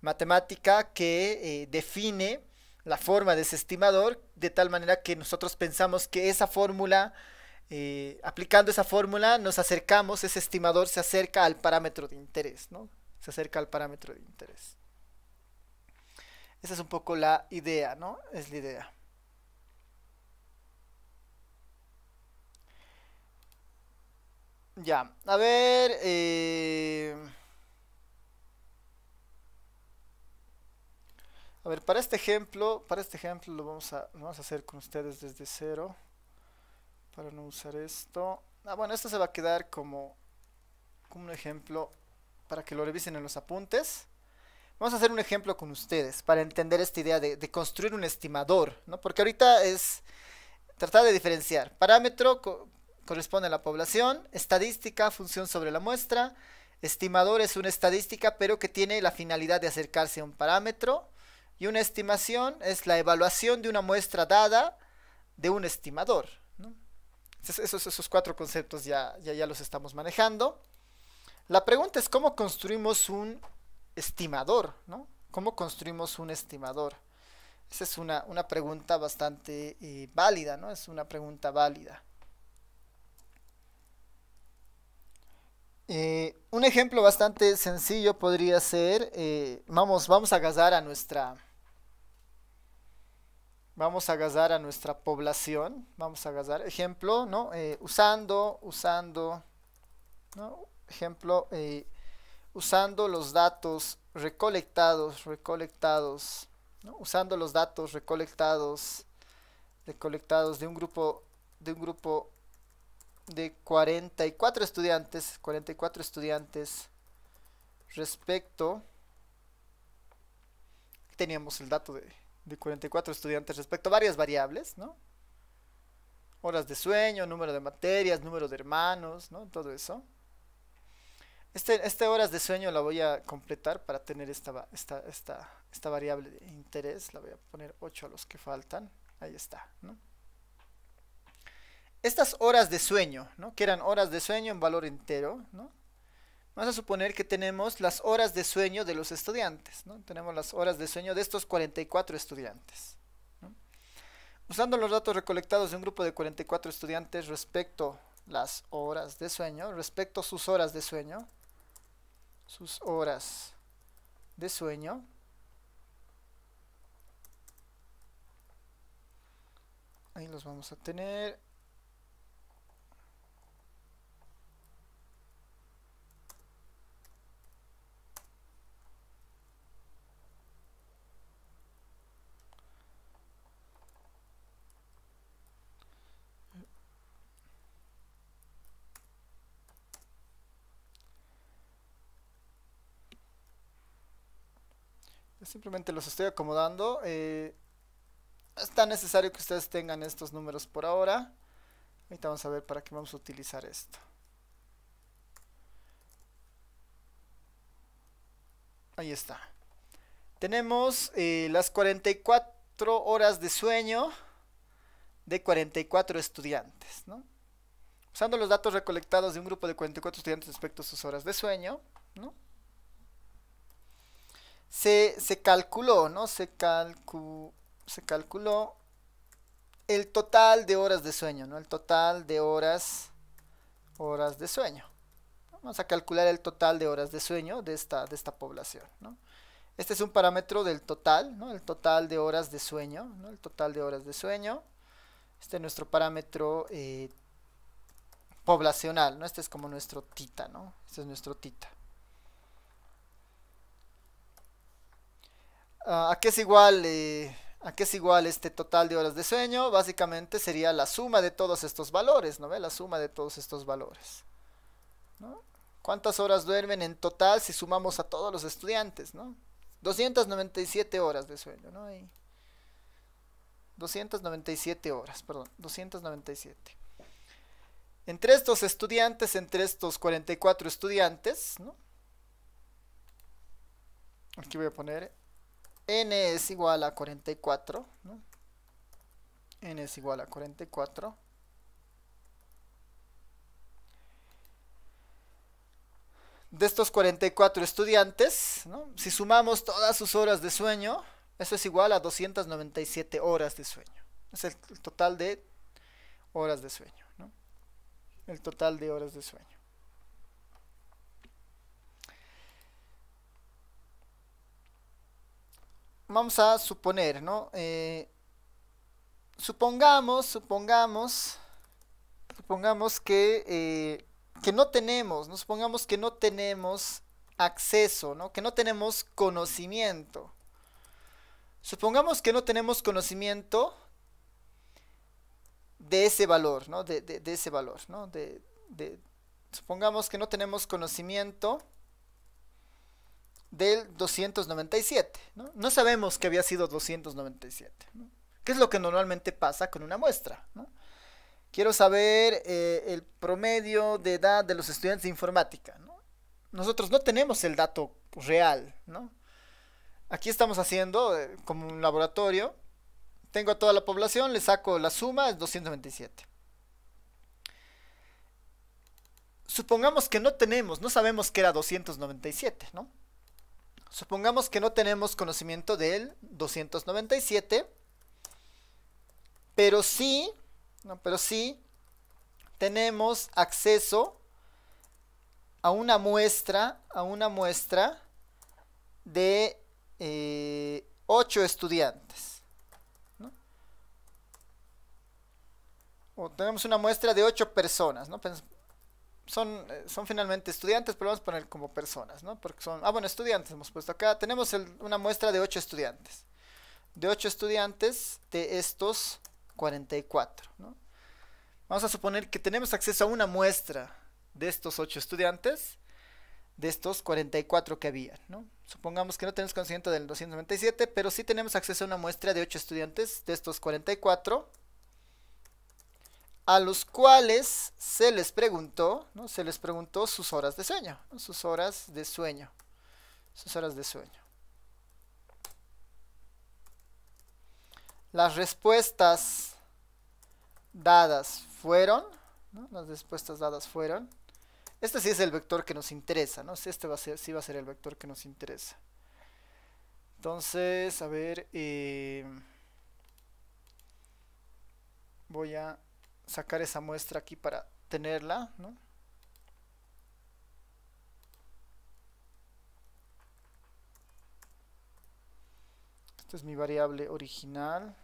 matemática que eh, define la forma de ese estimador, de tal manera que nosotros pensamos que esa fórmula, eh, aplicando esa fórmula, nos acercamos, ese estimador se acerca al parámetro de interés, ¿no? Se acerca al parámetro de interés. Esa es un poco la idea, ¿no? Es la idea. Ya, a ver. Eh, A ver, para este ejemplo, para este ejemplo lo vamos a, hacer con ustedes desde cero. Para no usar esto. Ah, bueno, esto se va a quedar como, un ejemplo para que lo revisen en los apuntes. Vamos a hacer un ejemplo con ustedes para entender esta idea de, construir un estimador, ¿no? Porque ahorita es tratar de diferenciar. Parámetro corresponde a la población, estadística, función sobre la muestra. Estimador es una estadística, pero que tiene la finalidad de acercarse a un parámetro. Y una estimación es la evaluación de una muestra dada de un estimador. Esos, esos, cuatro conceptos ya, ya, ya los estamos manejando. La pregunta es cómo construimos un estimador, ¿no? ¿Cómo construimos un estimador? Esa es una, pregunta bastante eh, válida, ¿no? Es una pregunta válida. Eh, un ejemplo bastante sencillo podría ser, eh, vamos, vamos a casar a nuestra, vamos a gastar a nuestra población, vamos a gastar, ejemplo, ¿no? Eh, usando, usando, Ejemplo, eh, usando los datos recolectados, recolectados, usando los datos recolectados, recolectados de un grupo, de un grupo de 44 estudiantes, 44 estudiantes respecto, teníamos el dato de de 44 estudiantes respecto a varias variables, ¿no? Horas de sueño, número de materias, número de hermanos, ¿no? Todo eso. Este, este horas de sueño la voy a completar para tener esta, esta, esta variable de interés. La voy a poner 8 a los que faltan. Ahí está, ¿no? Estas horas de sueño, ¿no? Que eran horas de sueño en valor entero, ¿no? Vamos a suponer que tenemos las horas de sueño de los estudiantes, ¿no? Tenemos las horas de sueño de estos 44 estudiantes. Usando los datos recolectados de un grupo de 44 estudiantes respecto las horas de sueño, respecto a sus horas de sueño, sus horas de sueño, ahí los vamos a tener simplemente los estoy acomodando. está eh, es necesario que ustedes tengan estos números por ahora. Ahorita vamos a ver para qué vamos a utilizar esto. Ahí está. Tenemos eh, las 44 horas de sueño de 44 estudiantes. Usando los datos recolectados de un grupo de 44 estudiantes respecto a sus horas de sueño, ¿no? se, calculó, ¿no? Se, se calculó el total de horas de sueño, ¿no? El total de horas, horas de sueño. Vamos a calcular el total de horas de sueño de esta, de esta población, Este es un parámetro del total, ¿no? El total de horas de sueño, El total de horas de sueño. Este es nuestro parámetro eh, poblacional, ¿no? Este es como nuestro tita, ¿no? Este es nuestro tita. Ah, ¿A qué es igual? Eh, ¿A qué es igual este total de horas de sueño? Básicamente sería la suma de todos estos valores, ¿no ve? La suma de todos estos valores. ¿Cuántas horas duermen en total si sumamos a todos los estudiantes, 297 horas de sueño, ¿no? 297 horas, perdón, 297. Entre estos estudiantes, entre estos 44 estudiantes, ¿no? Aquí voy a poner n es igual a 44, ¿no? n es igual a 44. De estos 44 estudiantes, ¿no? si sumamos todas sus horas de sueño, eso es igual a 297 horas de sueño. Es el total de horas de sueño. ¿no? El total de horas de sueño. vamos a suponer, ¿no? Eh, supongamos, supongamos, supongamos que, eh, que no tenemos, ¿no? Supongamos que no tenemos acceso, ¿no? Que no tenemos conocimiento. Supongamos que no tenemos conocimiento de ese valor, ¿no? De, ese valor, ¿no? De, supongamos que no tenemos conocimiento del 297. No, sabemos que había sido 297. ¿no? ¿Qué es lo que normalmente pasa con una muestra? Quiero saber eh, el promedio de edad de los estudiantes de informática. Nosotros no tenemos el dato real. Aquí estamos haciendo eh, como un laboratorio. Tengo a toda la población, le saco la suma, es 297. Supongamos que no tenemos, no sabemos que era 297, ¿no? Supongamos que no tenemos conocimiento del 297, pero sí, no, pero sí tenemos acceso a una muestra, a una muestra de 8 eh, estudiantes. O tenemos una muestra de 8 personas, ¿no? Eh, son, finalmente estudiantes, pero vamos a poner como personas, ¿no? Porque son, ah, bueno, estudiantes hemos puesto acá. Tenemos una muestra de 8 estudiantes. De 8 estudiantes, de estos 44, ¿no? Vamos a suponer que tenemos acceso a una muestra de estos 8 estudiantes, de estos 44 que había, ¿no? Supongamos que no tenemos conocimiento del 297, pero sí tenemos acceso a una muestra de 8 estudiantes, de estos 44 a los cuales se les preguntó, ¿no? se les preguntó sus horas de sueño, sus horas de sueño, sus horas de sueño. Las respuestas dadas fueron, ¿no? las respuestas dadas fueron, este sí es el vector que nos interesa, ¿no? Este va a ser, sí va a ser el vector que nos interesa. Entonces, a ver, eh, voy a sacar esa muestra aquí para tenerla, ¿no? Esta es mi variable original.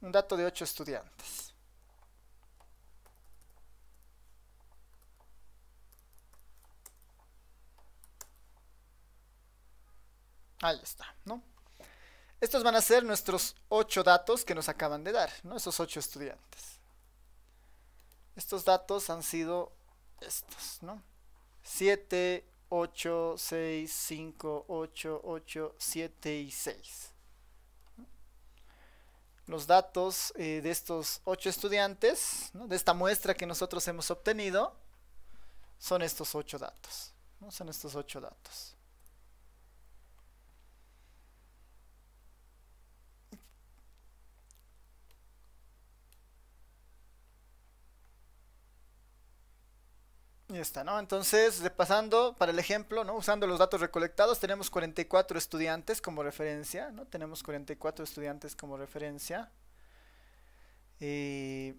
Un dato de ocho estudiantes. Ahí está, ¿no? Estos van a ser nuestros ocho datos que nos acaban de dar, ¿no? Esos ocho estudiantes. Estos datos han sido estos, ¿no? 7, 8, 6, 5, 8, 8, 7 y 6. Los datos eh, de estos ocho estudiantes, ¿no? de esta muestra que nosotros hemos obtenido, son estos ocho datos. ¿no? Son estos ocho datos. Y está, ¿no? Entonces, repasando para el ejemplo, ¿no? Usando los datos recolectados, tenemos 44 estudiantes como referencia, ¿no? Tenemos 44 estudiantes como referencia. Y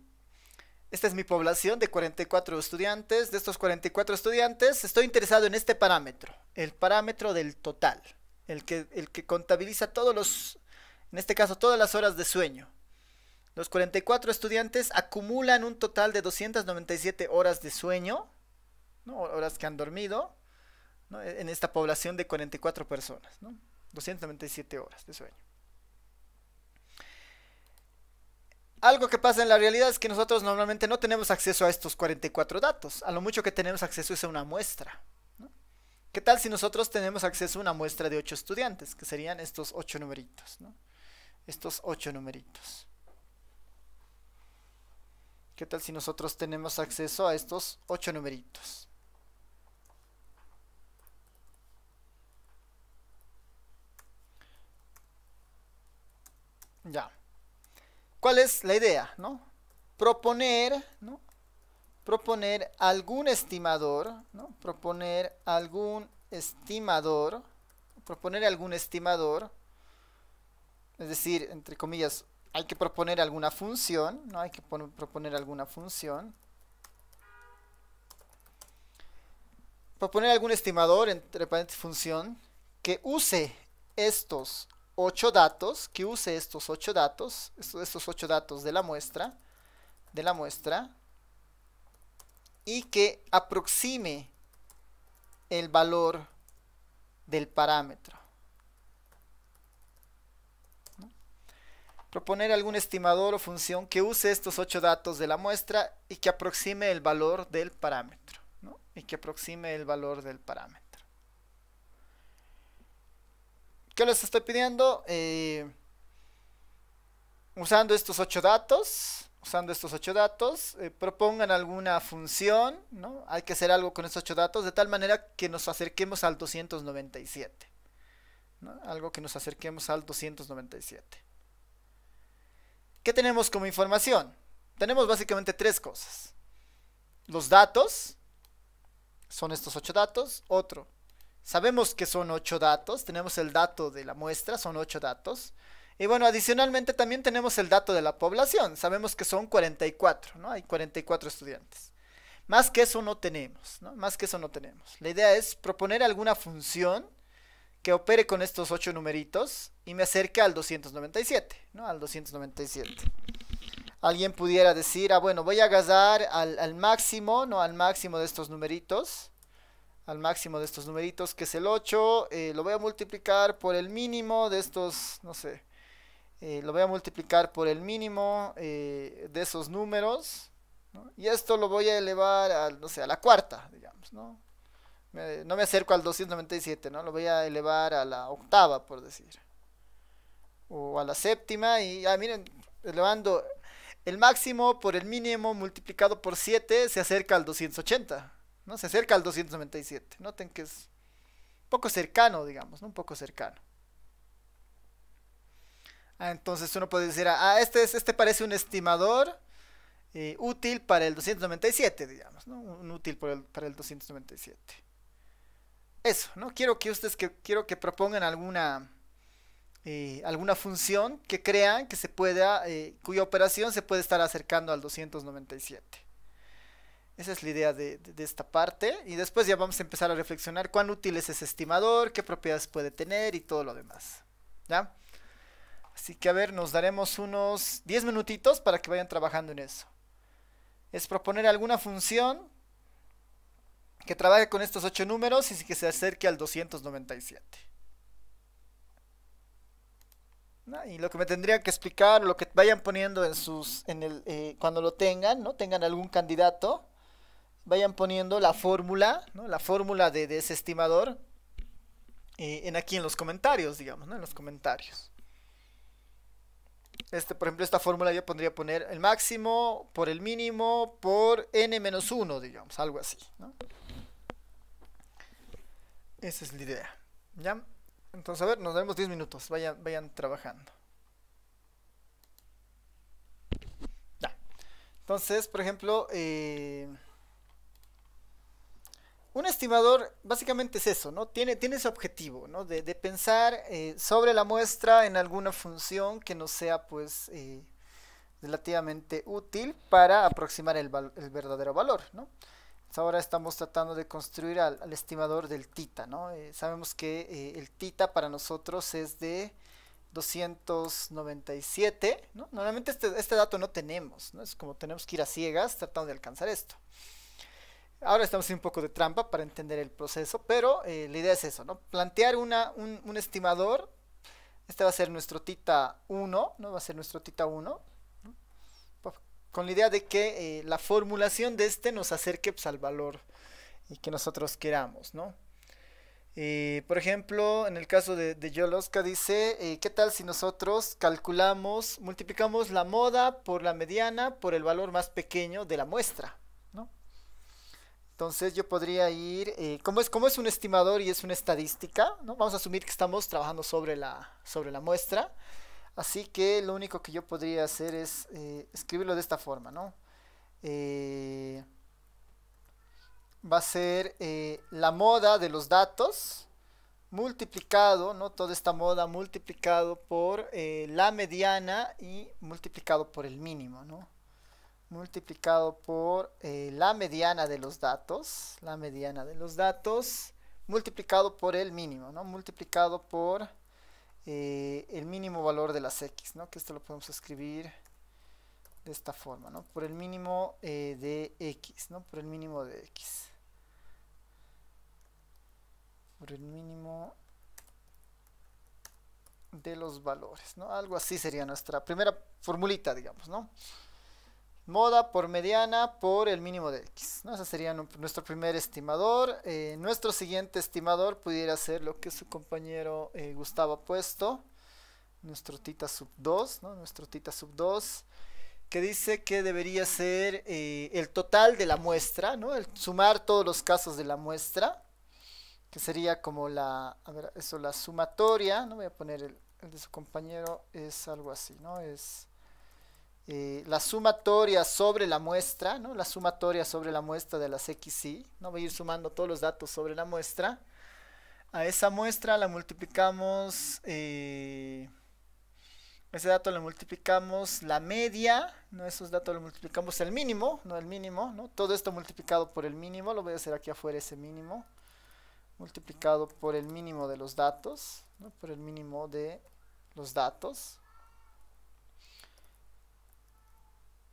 esta es mi población de 44 estudiantes. De estos 44 estudiantes, estoy interesado en este parámetro, el parámetro del total, el que, el que contabiliza todos los, en este caso, todas las horas de sueño. Los 44 estudiantes acumulan un total de 297 horas de sueño horas que han dormido e-, en esta población de 44 personas, 297 horas de sueño. Algo que pasa en la realidad es que nosotros normalmente no tenemos acceso a estos 44 datos. A lo mucho que tenemos acceso es a una muestra. ¿Qué tal si nosotros tenemos acceso a una muestra de 8 estudiantes? Que serían estos 8 numeritos. Estos 8 numeritos. ¿Qué tal si nosotros tenemos acceso a estos 8 numeritos? Ya. ¿Cuál es la idea? ¿No? Proponer, ¿no? Proponer algún estimador, ¿no? Proponer algún estimador, proponer algún estimador, es decir, entre comillas, hay que proponer alguna función, ¿no? Hay que proponer alguna función. Proponer algún estimador, entre paréntesis, función, que use estos ocho datos, que use estos ocho datos, estos ocho datos de la muestra, de la muestra, y que aproxime el valor del parámetro. Proponer algún estimador o función que use estos ocho datos de la muestra y que aproxime el valor del parámetro. Y que aproxime el valor del parámetro. ¿Qué les estoy pidiendo? Eh, usando estos ocho datos, usando estos ocho datos, eh, propongan alguna función, ¿no? Hay que hacer algo con estos ocho datos de tal manera que nos acerquemos al 297. Algo que nos acerquemos al 297. ¿Qué tenemos como información? Tenemos básicamente tres cosas. Los datos, son estos ocho datos. Otro, Sabemos que son ocho datos, tenemos el dato de la muestra, son ocho datos. Y bueno, adicionalmente también tenemos el dato de la población, sabemos que son 44, ¿no? Hay 44 estudiantes. Más que eso no tenemos, ¿no? Más que eso no tenemos. La idea es proponer alguna función que opere con estos ocho numeritos y me acerque al 297, ¿no? Al 297. Alguien pudiera decir, ah, bueno, voy a gastar al, al máximo, ¿no? Al máximo de estos numeritos al máximo de estos numeritos, que es el 8. Eh, lo voy a multiplicar por el mínimo de estos, no sé, eh, lo voy a multiplicar por el mínimo eh, de esos números. Y esto lo voy a elevar a, no sé, a la cuarta, digamos, ¿no? Me, acerco al 297, ¿no? Lo voy a elevar a la octava, por decir. O a la séptima. Y, ya ah, miren, elevando el máximo por el mínimo multiplicado por 7 se acerca al 280. ¿no? Se acerca al 297. Noten que es un poco cercano, digamos, ¿no? Un poco cercano. Ah, entonces uno puede decir, ah, ah, este, es, este parece un estimador eh, útil para el 297, digamos, ¿no? Un útil para el, 297. Eso, ¿no? Quiero que ustedes que, quiero que propongan alguna, eh, alguna función que crean que se pueda, eh, cuya operación se puede estar acercando al 297. Esa es la idea de, esta parte. Y después ya vamos a empezar a reflexionar cuán útil es ese estimador, qué propiedades puede tener y todo lo demás. ¿Ya? Así que a ver, nos daremos unos 10 minutitos para que vayan trabajando en eso. Es proponer alguna función que trabaje con estos 8 números y que se acerque al 297. Y lo que me tendría que explicar, lo que vayan poniendo en sus, en el, eh, cuando lo tengan, ¿no? Tengan algún candidato vayan poniendo la fórmula, ¿no? La fórmula de, desestimador. estimador eh, en aquí en los comentarios, digamos, ¿no? En los comentarios. Este, por ejemplo, esta fórmula yo pondría poner el máximo por el mínimo por n-1, menos digamos, algo así, ¿no? Esa es la idea, ¿ya? Entonces, a ver, nos vemos 10 minutos, vayan, vayan trabajando. Entonces, por ejemplo, eh, un estimador básicamente es eso, ¿no? Tiene, tiene ese objetivo, De, pensar eh, sobre la muestra en alguna función que no sea, pues, eh, relativamente útil para aproximar el, verdadero valor, ahora estamos tratando de construir al, estimador del tita, ¿no? Eh, sabemos que el tita para nosotros es de 297, Normalmente este, este, dato no tenemos, ¿no? Es como tenemos que ir a ciegas tratando de alcanzar esto. Ahora estamos en un poco de trampa para entender el proceso, pero eh, la idea es eso, Plantear un, estimador. Este va a ser nuestro tita 1, ¿no? Va a ser nuestro tita 1. Con la idea de que eh, la formulación de este nos acerque pues, al valor que nosotros queramos, eh, por ejemplo, en el caso de, Yoloska dice, ¿qué tal si nosotros calculamos, multiplicamos la moda por la mediana por el valor más pequeño de la muestra? Entonces yo podría ir, eh, como, es, como es un estimador y es una estadística, ¿no? vamos a asumir que estamos trabajando sobre la, sobre la muestra. Así que lo único que yo podría hacer es eh, escribirlo de esta forma, ¿no? Eh, va a ser la moda de los datos multiplicado, ¿no? Toda esta moda multiplicado por la mediana y multiplicado por el mínimo, ¿no? multiplicado por eh, la mediana de los datos, la mediana de los datos, multiplicado por el mínimo, ¿no? Multiplicado por eh, el mínimo valor de las X, ¿no? Que esto lo podemos escribir de esta forma, ¿no? Por el mínimo eh, de X, ¿no? Por el mínimo de X. Por el mínimo de los valores, ¿no? Algo así sería nuestra primera formulita, digamos, ¿no? moda por mediana por el mínimo de X. ¿no? Ese sería nuestro primer estimador. Eh, nuestro siguiente estimador pudiera ser lo que su compañero eh, Gustavo ha puesto. Nuestro tita sub 2, ¿no? Nuestro tita sub 2 que dice que debería ser eh, el total de la muestra, ¿no? El sumar todos los casos de la muestra, que sería como la, a ver, eso, la sumatoria, ¿no? Voy a poner el de su compañero, es algo así, ¿no? Es eh, la sumatoria sobre la muestra, la sumatoria sobre la muestra de las XY, ¿no? voy a ir sumando todos los datos sobre la muestra. A esa muestra la multiplicamos, eh, ese dato lo multiplicamos la media, ¿no? esos datos lo multiplicamos el mínimo, no el mínimo, ¿no? todo esto multiplicado por el mínimo, lo voy a hacer aquí afuera ese mínimo, multiplicado por el mínimo de los datos, por el mínimo de los datos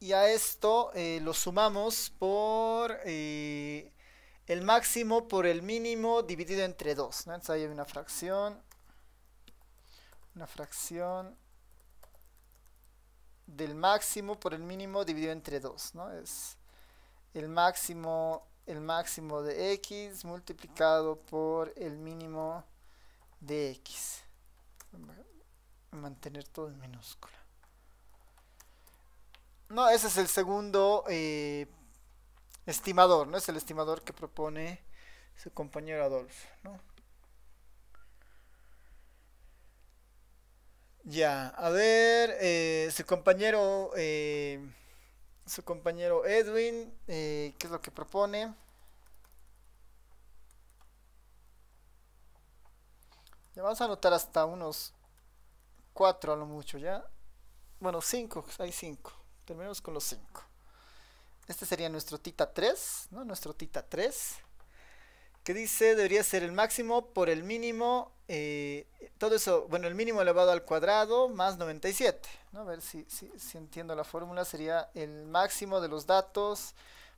Y a esto eh, lo sumamos por eh, el máximo por el mínimo dividido entre 2. Entonces ahí hay una fracción. Una fracción del máximo por el mínimo dividido entre 2. ¿no? Es el máximo, el máximo de x multiplicado por el mínimo de x. Mantener todo en minúscula. No, ese es el segundo eh, estimador, ¿no? Es el estimador que propone su compañero Adolfo, ¿no? Ya, a ver, eh, su compañero, eh, su compañero Edwin, ¿qué es lo que propone? Ya vamos a anotar hasta unos cuatro a lo mucho, ¿ya? Bueno, cinco, hay cinco. Terminamos con los 5. Este sería nuestro tita 3, ¿no? Nuestro tita 3. Que dice debería ser el máximo por el mínimo. Eh, todo eso, bueno, el mínimo elevado al cuadrado más 97. ¿no? A ver si, si entiendo la fórmula. Sería el máximo de los datos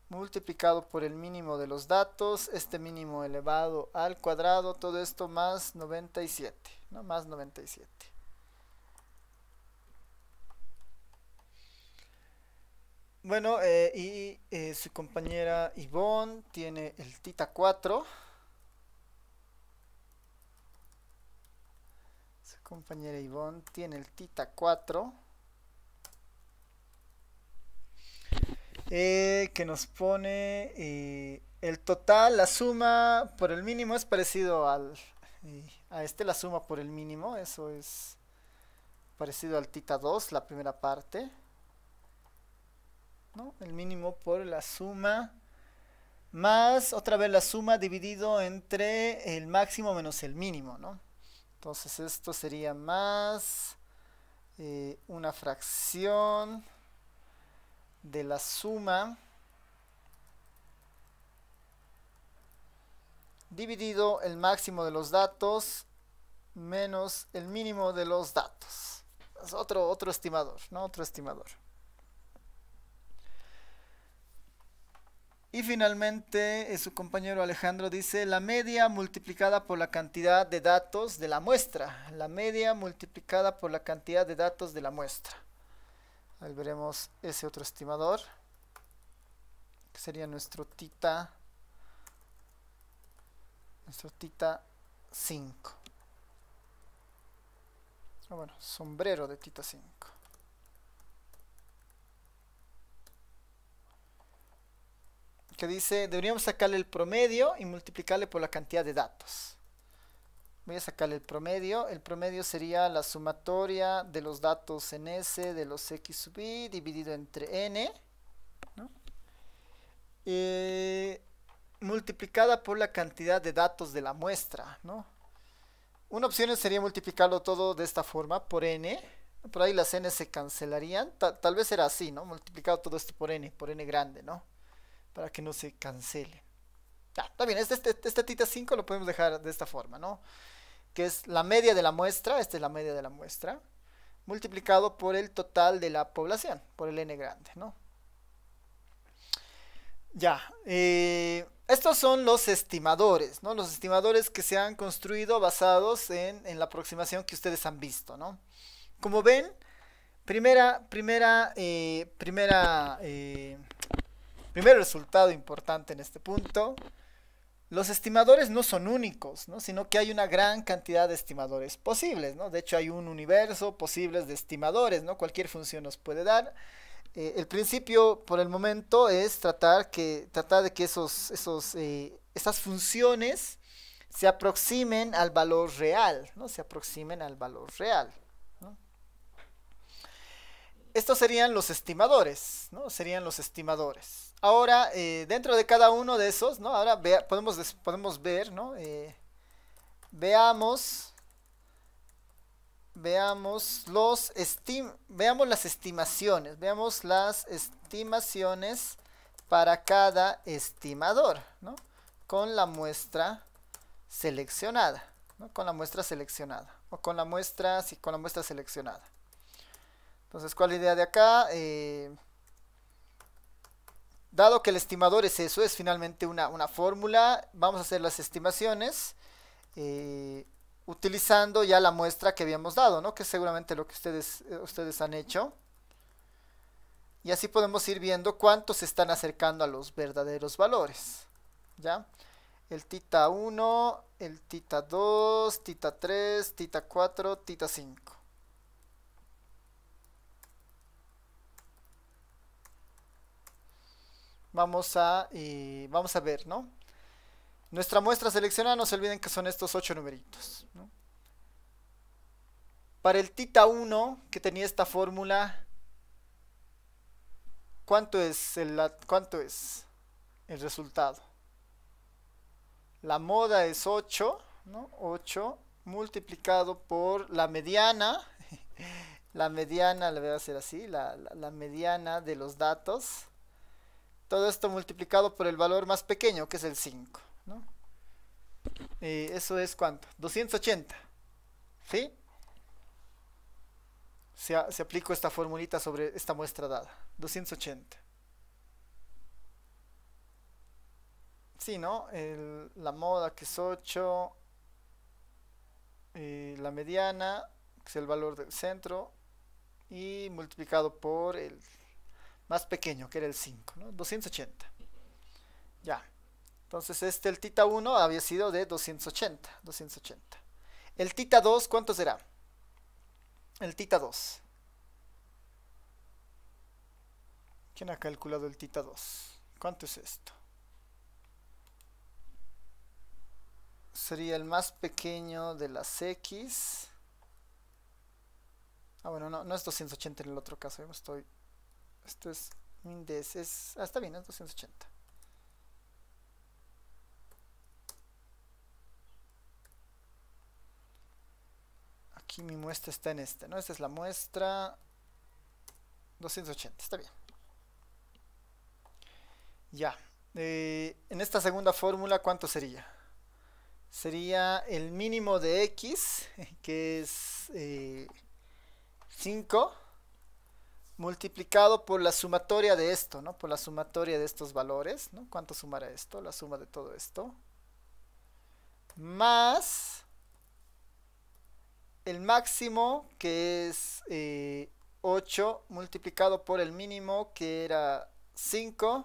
multiplicado por el mínimo de los datos. Este mínimo elevado al cuadrado. Todo esto más 97. ¿no? Más 97. Bueno, eh, y eh, su compañera Yvonne tiene el Tita 4. Su compañera Yvonne tiene el Tita 4. Eh, que nos pone el total, la suma por el mínimo es parecido al... a este la suma por el mínimo, eso es parecido al Tita 2, la primera parte. El mínimo por la suma más otra vez la suma dividido entre el máximo menos el mínimo, ¿no? Entonces esto sería más eh, una fracción de la suma dividido el máximo de los datos menos el mínimo de los datos. Es otro, otro estimador, ¿no? Otro estimador. Y finalmente, eh, su compañero Alejandro dice, la media multiplicada por la cantidad de datos de la muestra. La media multiplicada por la cantidad de datos de la muestra. Ahí veremos ese otro estimador, que sería nuestro tita, nuestro tita 5. Ah, bueno, sombrero de tita 5. que dice, deberíamos sacarle el promedio y multiplicarle por la cantidad de datos. Voy a sacarle el promedio. El promedio sería la sumatoria de los datos en S de los X sub i dividido entre N. multiplicada por la cantidad de datos de la muestra. Una opción sería multiplicarlo todo de esta forma por N. Por ahí las N se cancelarían. tal vez era así, ¿no? Multiplicado todo esto por N, por N grande, ¿no? para que no se cancele. Ya, ah, está bien, este, este, este tita 5 lo podemos dejar de esta forma, ¿no? Que es la media de la muestra, esta es la media de la muestra, multiplicado por el total de la población, por el n grande, ¿no? Ya, eh, estos son los estimadores, ¿no? Los estimadores que se han construido basados en, la aproximación que ustedes han visto, ¿no? Como ven, primera, primera, eh, primera eh, Primero resultado importante en este punto. Los estimadores no son únicos, ¿no? sino que hay una gran cantidad de estimadores posibles. ¿no? De hecho, hay un universo posibles de estimadores. ¿no? Cualquier función nos puede dar. Eh, el principio por el momento es tratar, que, de que esos, esos, eh, esas funciones se aproximen al valor real, ¿no? Se aproximen al valor real. Estos serían los estimadores, ¿no? Serían los estimadores. Ahora, eh, dentro de cada uno de esos, ¿no? Ahora podemos, podemos ver, ¿no? Eh, veamos. Veamos los estim veamos las estimaciones. Veamos las estimaciones para cada estimador, ¿no? Con la muestra seleccionada. ¿no? Con la muestra seleccionada. O con la muestra. Sí, con la muestra seleccionada. Entonces, ¿cuál es la idea de acá? Eh, Dado que el estimador es eso, es finalmente una, fórmula, vamos a hacer las estimaciones eh, utilizando ya la muestra que habíamos dado, ¿no? que seguramente lo que ustedes, eh, ustedes han hecho. Y así podemos ir viendo cuántos se están acercando a los verdaderos valores. ¿Ya? El tita 1, el tita 2, tita 3, tita 4, tita 5. vamos a, eh, vamos a ver, ¿no? Nuestra muestra seleccionada, no se olviden que son estos ocho numeritos. Para el tita 1, que tenía esta fórmula, ¿cuánto es el, cuánto es el resultado? La moda es 8, ¿no? 8 multiplicado por la mediana. (laughs) La mediana, le voy a hacer así, la mediana de los datos todo esto multiplicado por el valor más pequeño, que es el 5. eso es cuánto? 280. ¿Sí? Se, aplicó esta formulita sobre esta muestra dada. 280. Sí, ¿no? la moda que es 8. la mediana, que es el valor del centro. Y multiplicado por el más pequeño, que era el 5, ¿no? 280. Ya. Entonces este, el tita 1 había sido de 280, 280. El tita 2, ¿cuánto será? El tita 2. ¿Quién ha calculado el tita 2? ¿Cuánto es esto? Sería el más pequeño de las X. Ah, bueno, no, no es 280 en el otro caso, yo me estoy esto es des, es, ah, está bien, es 280. Aquí mi muestra está en este ¿no? Esta es la muestra 280, está bien. Ya. Eh, en esta segunda fórmula, ¿cuánto sería? Sería el mínimo de x, que es 5 eh, multiplicado por la sumatoria de esto, ¿no? Por la sumatoria de estos valores, ¿no? ¿Cuánto sumará esto? La suma de todo esto. Más el máximo que es 8 eh, multiplicado por el mínimo que era 5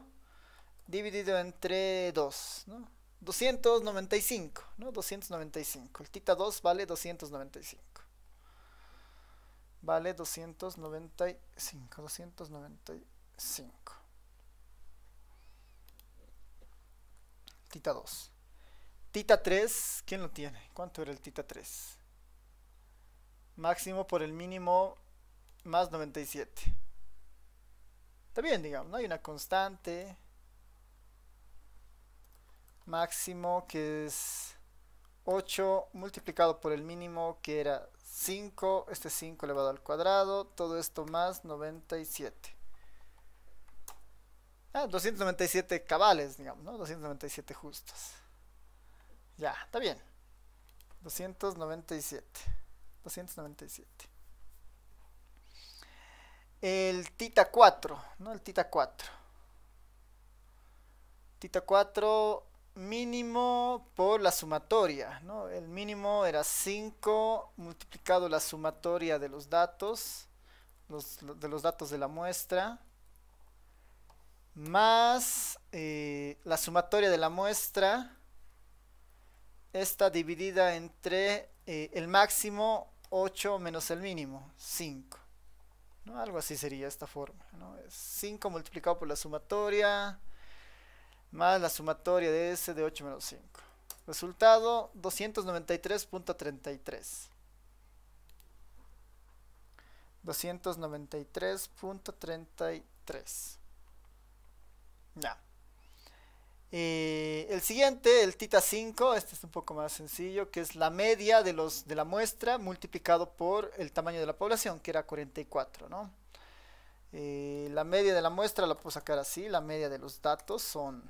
dividido entre 2, ¿no? 295, ¿no? 295. El tita 2 vale 295 vale 295, 295. Tita 2. Tita 3, ¿quién lo tiene? ¿Cuánto era el Tita 3? Máximo por el mínimo más 97. Está bien, digamos, ¿no? Hay una constante. Máximo que es 8 multiplicado por el mínimo que era 5, este 5 elevado al cuadrado, todo esto más 97. Ah, 297 cabales, digamos, ¿no? 297 justos. Ya, está bien. 297. 297. El tita 4, ¿no? El tita 4. Tita 4 mínimo por la sumatoria. El mínimo era 5 multiplicado la sumatoria de los datos, de los datos de la muestra, más eh, la sumatoria de la muestra, esta dividida entre eh, el máximo 8 menos el mínimo, 5. ¿no? Algo así sería esta forma. 5 multiplicado por la sumatoria más la sumatoria de S de 8 menos 5. Resultado 293.33. 293.33. Ya. Eh, el siguiente, el tita 5, este es un poco más sencillo, que es la media de, los, de la muestra multiplicado por el tamaño de la población, que era 44, ¿no? Eh, la media de la muestra la puedo sacar así, la media de los datos son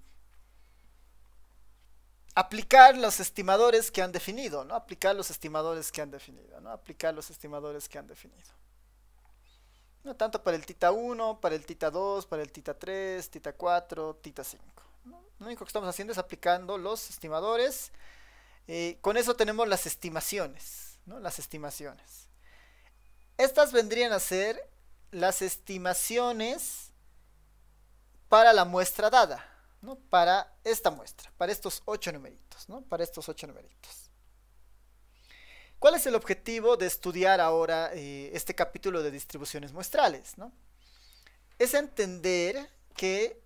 aplicar los estimadores que han definido, ¿no? Aplicar los estimadores que han definido, ¿no? Aplicar los estimadores que han definido. No tanto para el tita 1, para el tita 2, para el tita 3, tita 4, tita 5. Lo único que estamos haciendo es aplicando los estimadores. Eh, con eso tenemos las estimaciones, ¿no? Las estimaciones. Estas vendrían a ser las estimaciones para la muestra dada. ¿no? Para esta muestra, para estos ocho numeritos, ¿no? Para estos ocho numeritos. ¿Cuál es el objetivo de estudiar ahora eh, este capítulo de distribuciones muestrales? ¿no? Es entender que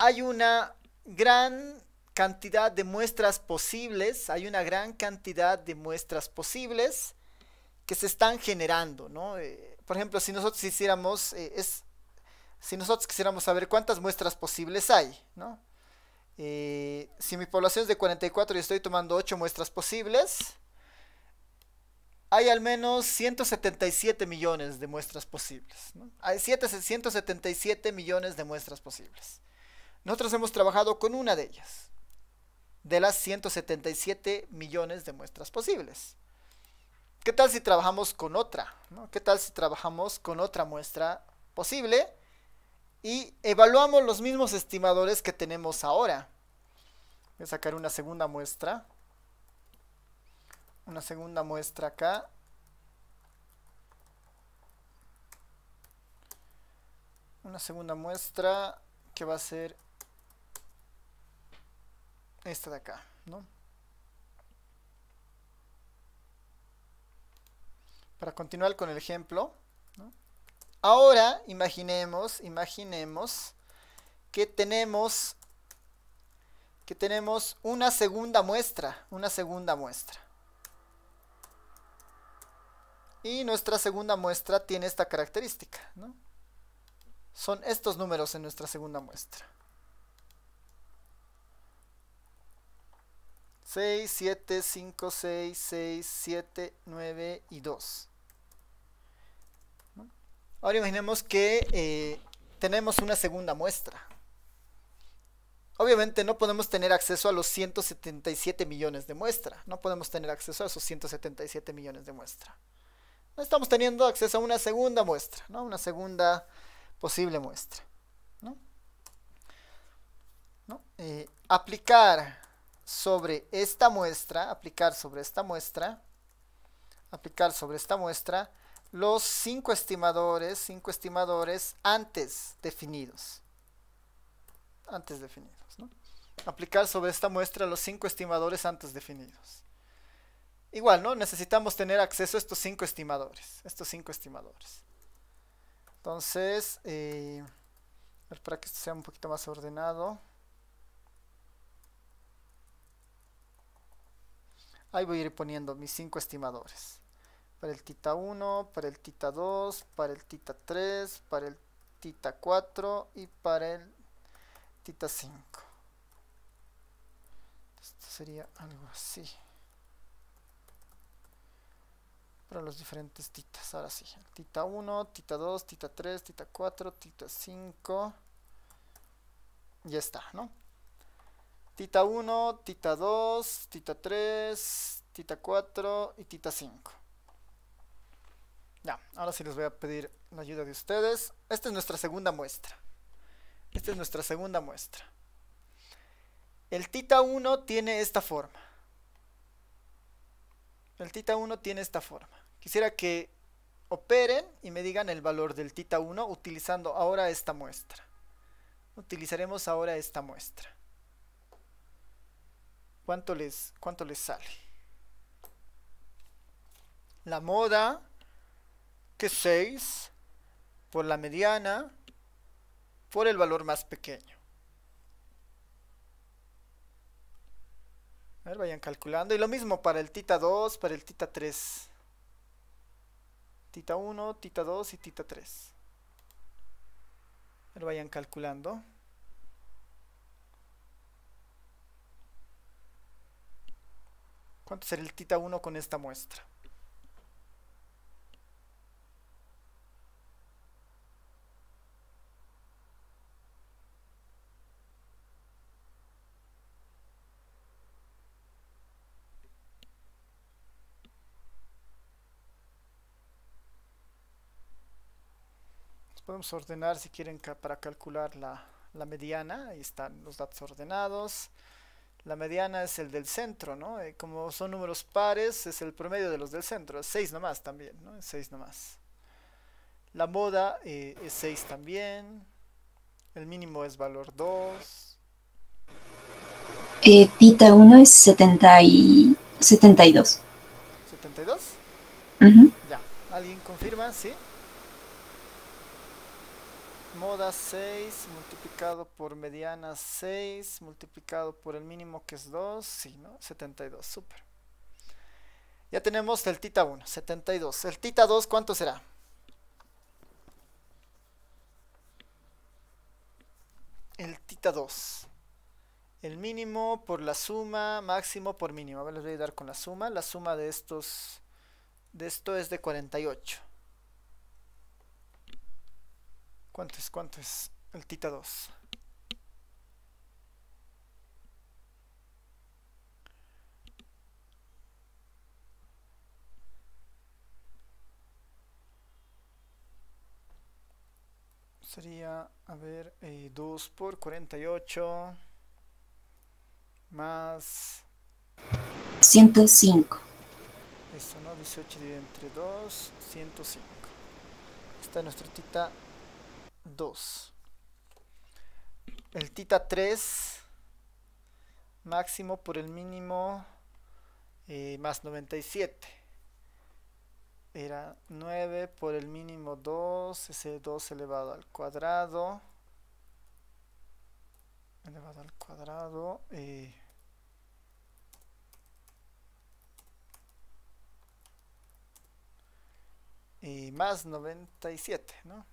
hay una gran cantidad de muestras posibles, hay una gran cantidad de muestras posibles que se están generando, ¿no? Eh, por ejemplo, si nosotros hiciéramos, eh, si nosotros quisiéramos saber cuántas muestras posibles hay, eh, si mi población es de 44 y estoy tomando 8 muestras posibles, hay al menos 177 millones de muestras posibles. Hay 177 millones de muestras posibles. Nosotros hemos trabajado con una de ellas, de las 177 millones de muestras posibles. ¿Qué tal si trabajamos con otra? ¿Qué tal si trabajamos con otra muestra posible? y evaluamos los mismos estimadores que tenemos ahora. Voy a sacar una segunda muestra. Una segunda muestra acá. Una segunda muestra que va a ser esta de acá, ¿no? Para continuar con el ejemplo. Ahora imaginemos, imaginemos que tenemos que tenemos una segunda muestra, una segunda muestra. Y nuestra segunda muestra tiene esta característica, ¿no? Son estos números en nuestra segunda muestra. 6, 7, 5, 6, 6, 7, 9 y 2. Ahora imaginemos que eh, tenemos una segunda muestra. Obviamente no podemos tener acceso a los 177 millones de muestra. No podemos tener acceso a esos 177 millones de muestra. No estamos teniendo acceso a una segunda muestra, ¿no? Una segunda posible muestra. Eh, aplicar sobre esta muestra, aplicar sobre esta muestra, aplicar sobre esta muestra los cinco estimadores, cinco estimadores antes definidos. Antes definidos, Aplicar sobre esta muestra los cinco estimadores antes definidos. Igual, ¿no? Necesitamos tener acceso a estos cinco estimadores. Estos cinco estimadores. Entonces, eh, para que esto sea un poquito más ordenado. Ahí voy a ir poniendo mis cinco estimadores para el tita 1, para el tita 2, para el tita 3, para el tita 4 y para el tita 5. Esto sería algo así. Para los diferentes titas, ahora sí. Tita 1, tita 2, tita 3, tita 4, tita 5. Ya está, ¿no? Tita 1, tita 2, tita 3, tita 4 y tita 5. Ya, ahora sí les voy a pedir la ayuda de ustedes. Esta es nuestra segunda muestra. Esta es nuestra segunda muestra. El tita 1 tiene esta forma. El tita 1 tiene esta forma. Quisiera que operen y me digan el valor del tita 1 utilizando ahora esta muestra. Utilizaremos ahora esta muestra. ¿Cuánto les, cuánto les sale? La moda que 6 por la mediana por el valor más pequeño. A ver, vayan calculando. Y lo mismo para el tita 2, para el tita 3. Tita 1, tita 2 y tita 3. A ver, vayan calculando. ¿Cuánto será el tita 1 con esta muestra? podemos ordenar si quieren para calcular la, mediana. Ahí están los datos ordenados. La mediana es el del centro, ¿no? Eh, como son números pares, es el promedio de los del centro. Es 6 nomás también, ¿no? Es 6 nomás. La moda eh, es 6 también. El mínimo es valor 2. Eh, pita 1 es 70 72. ¿72? Ya. ¿Alguien confirma? ¿Sí? moda 6 multiplicado por mediana 6 multiplicado por el mínimo que es 2, sí, ¿no? 72, súper. Ya tenemos el tita 1, 72. El tita 2, ¿cuánto será? El tita 2. El mínimo por la suma, máximo por mínimo. A les voy a dar con la suma. La suma de estos, de esto es de 48. ¿Cuánto es? ¿Cuánto es? El Tita 2. Sería, a ver, eh, 2 por 48 más 105. Eso, ¿no? 18 dividido entre 2, 105. Está nuestra tita 2. El tita 3 máximo por el mínimo eh, más 97. Era 9 por el mínimo 2, ese 2 elevado al cuadrado. Elevado al cuadrado. Eh, eh y más 97, ¿no?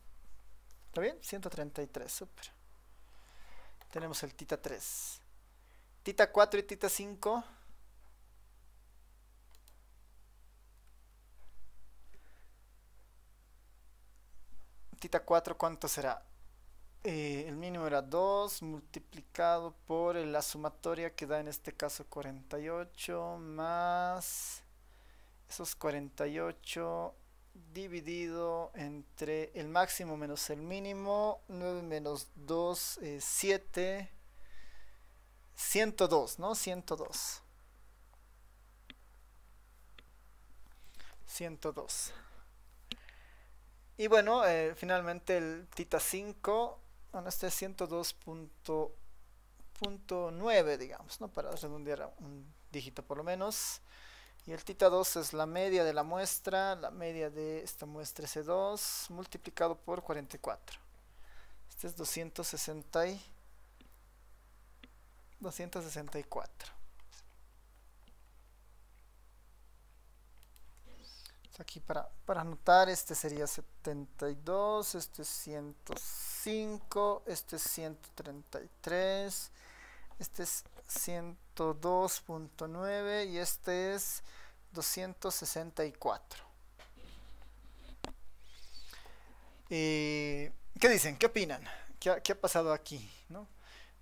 ¿Está bien? 133, súper. Tenemos el Tita 3. Tita 4 y Tita 5. Tita 4, ¿cuánto será? Eh, el mínimo era 2 multiplicado por la sumatoria que da en este caso 48 más esos 48 dividido entre el máximo menos el mínimo, 9 menos 2, eh, 7, 102, ¿no? 102. 102. Y bueno, eh, finalmente el tita 5, bueno, este es 102.9, digamos, ¿no? Para redondear un dígito por lo menos. Y el tita 2 es la media de la muestra, la media de esta muestra S2 multiplicado por 44. Este es 260 264. Aquí para, para anotar, este sería 72, este es 105, este es 133, este es 102.9 y este es 264. ¿Qué dicen? ¿Qué opinan? ¿Qué ha, pasado aquí?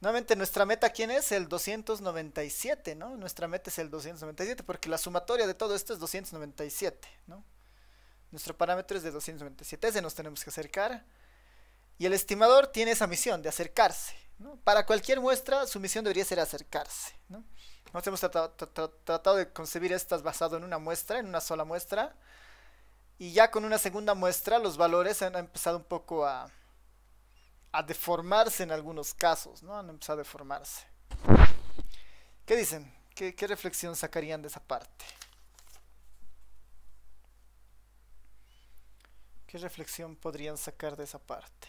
Nuevamente, nuestra meta, ¿quién es? El 297, ¿no? Nuestra meta es el 297 porque la sumatoria de todo esto es 297, ¿no? Nuestro parámetro es de 297, ese nos tenemos que acercar. Y el estimador tiene esa misión de acercarse, para cualquier muestra, su misión debería ser acercarse. Nos hemos tratado, de concebir estas basado en una muestra, en una sola muestra, y ya con una segunda muestra los valores han empezado un poco a, deformarse en algunos casos, ¿no? han empezado a deformarse. ¿Qué dicen? qué reflexión sacarían de esa parte? ¿Qué reflexión podrían sacar de esa parte?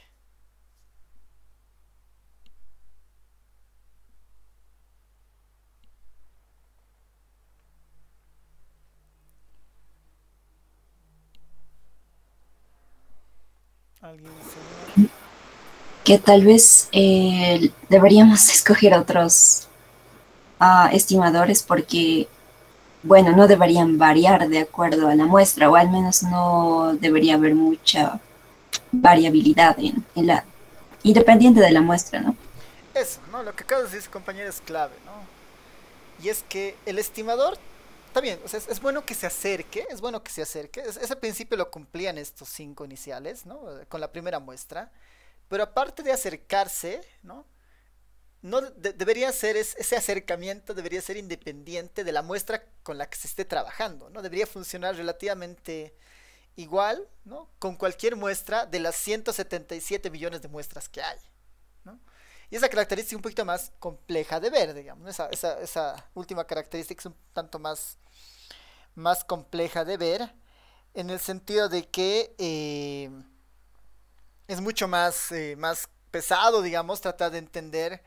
que tal vez eh, deberíamos (laughs) escoger otros ah, estimadores porque, bueno, no deberían variar de acuerdo a la muestra o al menos no debería haber mucha variabilidad en, en la independiente de la muestra, ¿no? Eso, ¿no? Lo que acabas de decir, compañero es clave, ¿no? Y es que el estimador está bien, es, bueno que se acerque, es bueno que se acerque. ese principio lo cumplían estos cinco iniciales, ¿no? Con la primera muestra. Pero aparte de acercarse, ¿no? debería ser ese acercamiento debería ser independiente de la muestra con la que se esté trabajando, ¿no? Debería funcionar relativamente igual, ¿no? Con cualquier muestra de las 177 millones de muestras que hay. Y esa característica es un poquito más compleja de ver, digamos. Esa, última característica es un tanto más, más compleja de ver, en el sentido de que eh, es mucho más, eh, más pesado, digamos, tratar de entender.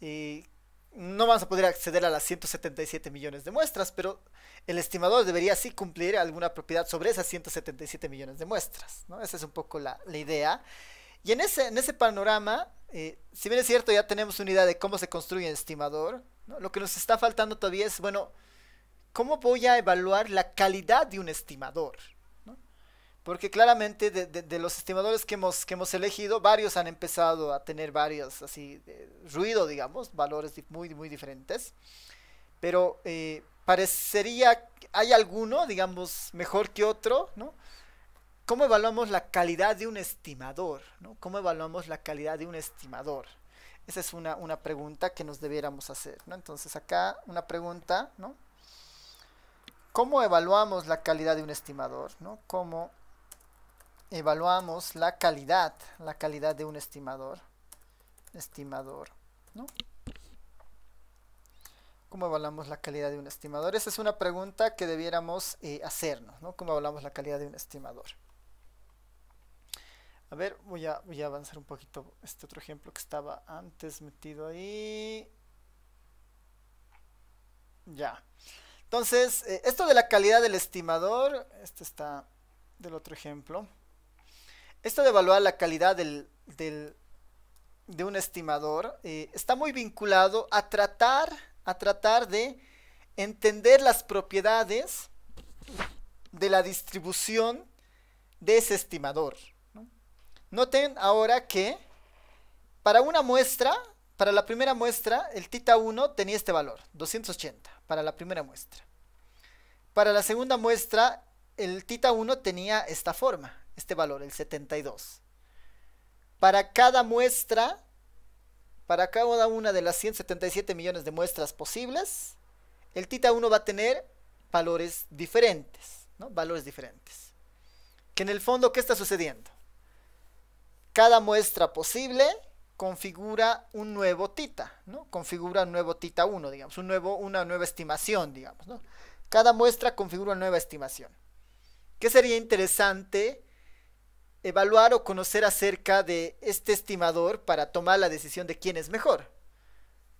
Eh, no vamos a poder acceder a las 177 millones de muestras, pero el estimador debería sí cumplir alguna propiedad sobre esas 177 millones de muestras. ¿no? Esa es un poco la, la idea. Y en ese, panorama, eh, si bien es cierto, ya tenemos una idea de cómo se construye un estimador, lo que nos está faltando todavía es, bueno, ¿cómo voy a evaluar la calidad de un estimador? Porque claramente de, los estimadores que hemos, que hemos elegido, varios han empezado a tener varios, así, ruido, digamos, valores muy, muy diferentes. Pero eh, parecería, hay alguno, digamos, mejor que otro, ¿no? ¿Cómo evaluamos la calidad de un estimador? ¿Cómo evaluamos la calidad de un estimador? Esa es una, una pregunta que nos debiéramos hacer. Entonces acá una pregunta, ¿no? ¿Cómo evaluamos la calidad de un estimador? ¿Cómo evaluamos la calidad, la calidad de un estimador? Estimador, ¿no? ¿Cómo evaluamos la calidad de un estimador? Esa es una pregunta que debiéramos eh, hacernos, ¿Cómo evaluamos la calidad de un estimador? A ver, voy a, avanzar un poquito este otro ejemplo que estaba antes metido ahí. Ya. Entonces, eh, esto de la calidad del estimador, este está del otro ejemplo. Esto de evaluar la calidad de un estimador eh, está muy vinculado a tratar, a tratar de entender las propiedades de la distribución de ese estimador. Noten ahora que para una muestra, para la primera muestra, el tita 1 tenía este valor, 280, para la primera muestra. Para la segunda muestra, el tita 1 tenía esta forma, este valor, el 72. Para cada muestra, para cada una de las 177 millones de muestras posibles, el tita 1 va a tener valores diferentes, ¿no? Valores diferentes. Que en el fondo, ¿qué está sucediendo? cada muestra posible configura un nuevo tita, ¿no? Configura un nuevo tita 1, digamos, un nuevo, una nueva estimación, digamos, ¿no? Cada muestra configura una nueva estimación. ¿Qué sería interesante evaluar o conocer acerca de este estimador para tomar la decisión de quién es mejor?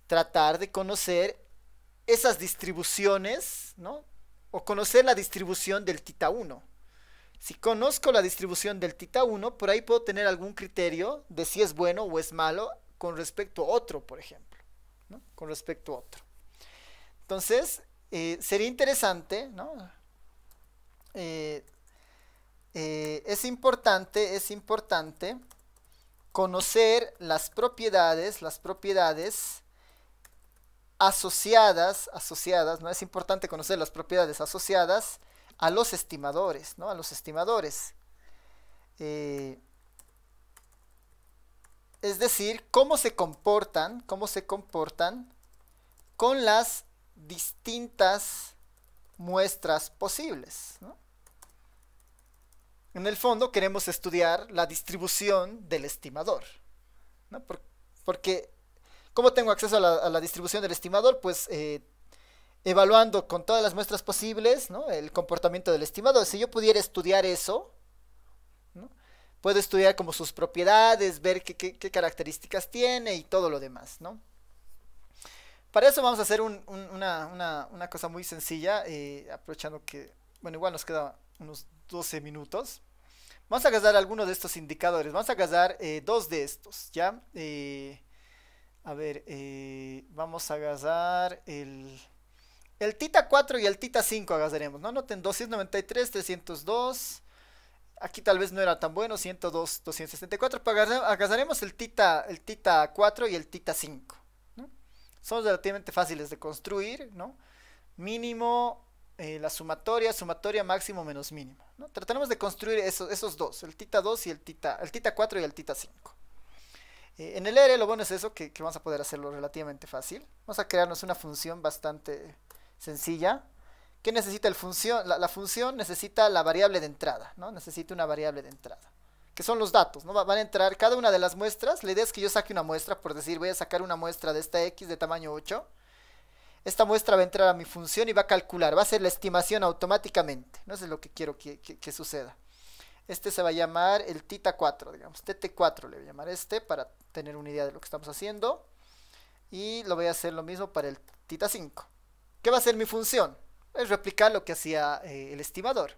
Tratar de conocer esas distribuciones, ¿no? O conocer la distribución del tita 1 si conozco la distribución del tita 1, por ahí puedo tener algún criterio de si es bueno o es malo con respecto a otro, por ejemplo. Con respecto a otro. Entonces, eh, sería interesante, ¿no? Eh, eh, es importante, es importante conocer las propiedades, las propiedades asociadas, asociadas, ¿no? Es importante conocer las propiedades asociadas a los estimadores, ¿no? A los estimadores. Eh, es decir, cómo se comportan, cómo se comportan con las distintas muestras posibles. En el fondo queremos estudiar la distribución del estimador. ¿no? porque, ¿cómo tengo acceso a la, distribución del estimador? Pues eh, evaluando con todas las muestras posibles el comportamiento del estimador. Si yo pudiera estudiar eso, puedo estudiar como sus propiedades, ver qué, características tiene y todo lo demás. Para eso vamos a hacer una, cosa muy sencilla, eh, aprovechando que, bueno, igual nos quedan unos 12 minutos. Vamos a gastar algunos de estos indicadores, vamos a gastar eh, dos de estos, ¿ya? Eh, a ver, vamos a gastar el... El Tita 4 y el Tita 5 agarraremos, ¿no? Noten 293, 302. Aquí tal vez no era tan bueno, 102, 264. Agarraremos el Tita, el Tita 4 y el Tita 5. ¿no? Son relativamente fáciles de construir, ¿no? Mínimo, eh, la sumatoria, sumatoria máximo menos mínimo. ¿no? Trataremos de construir esos, esos dos, el Tita 2 y el Tita, el Tita 4 y el Tita 5. Eh, en el R lo bueno es eso, que, que vamos a poder hacerlo relativamente fácil. Vamos a crearnos una función bastante sencilla, ¿qué necesita el función? La, función necesita la variable de entrada, ¿no? Necesita una variable de entrada, que son los datos, ¿no? Van a entrar cada una de las muestras, la idea es que yo saque una muestra, por decir, voy a sacar una muestra de esta X de tamaño 8, esta muestra va a entrar a mi función y va a calcular, va a hacer la estimación automáticamente, no Eso es lo que quiero que, suceda. Este se va a llamar el tita 4, digamos, TT4 le voy a llamar este para tener una idea de lo que estamos haciendo. Y lo voy a hacer lo mismo para el tita 5. ¿Qué va a ser mi función? Es replicar lo que hacía eh, el estimador.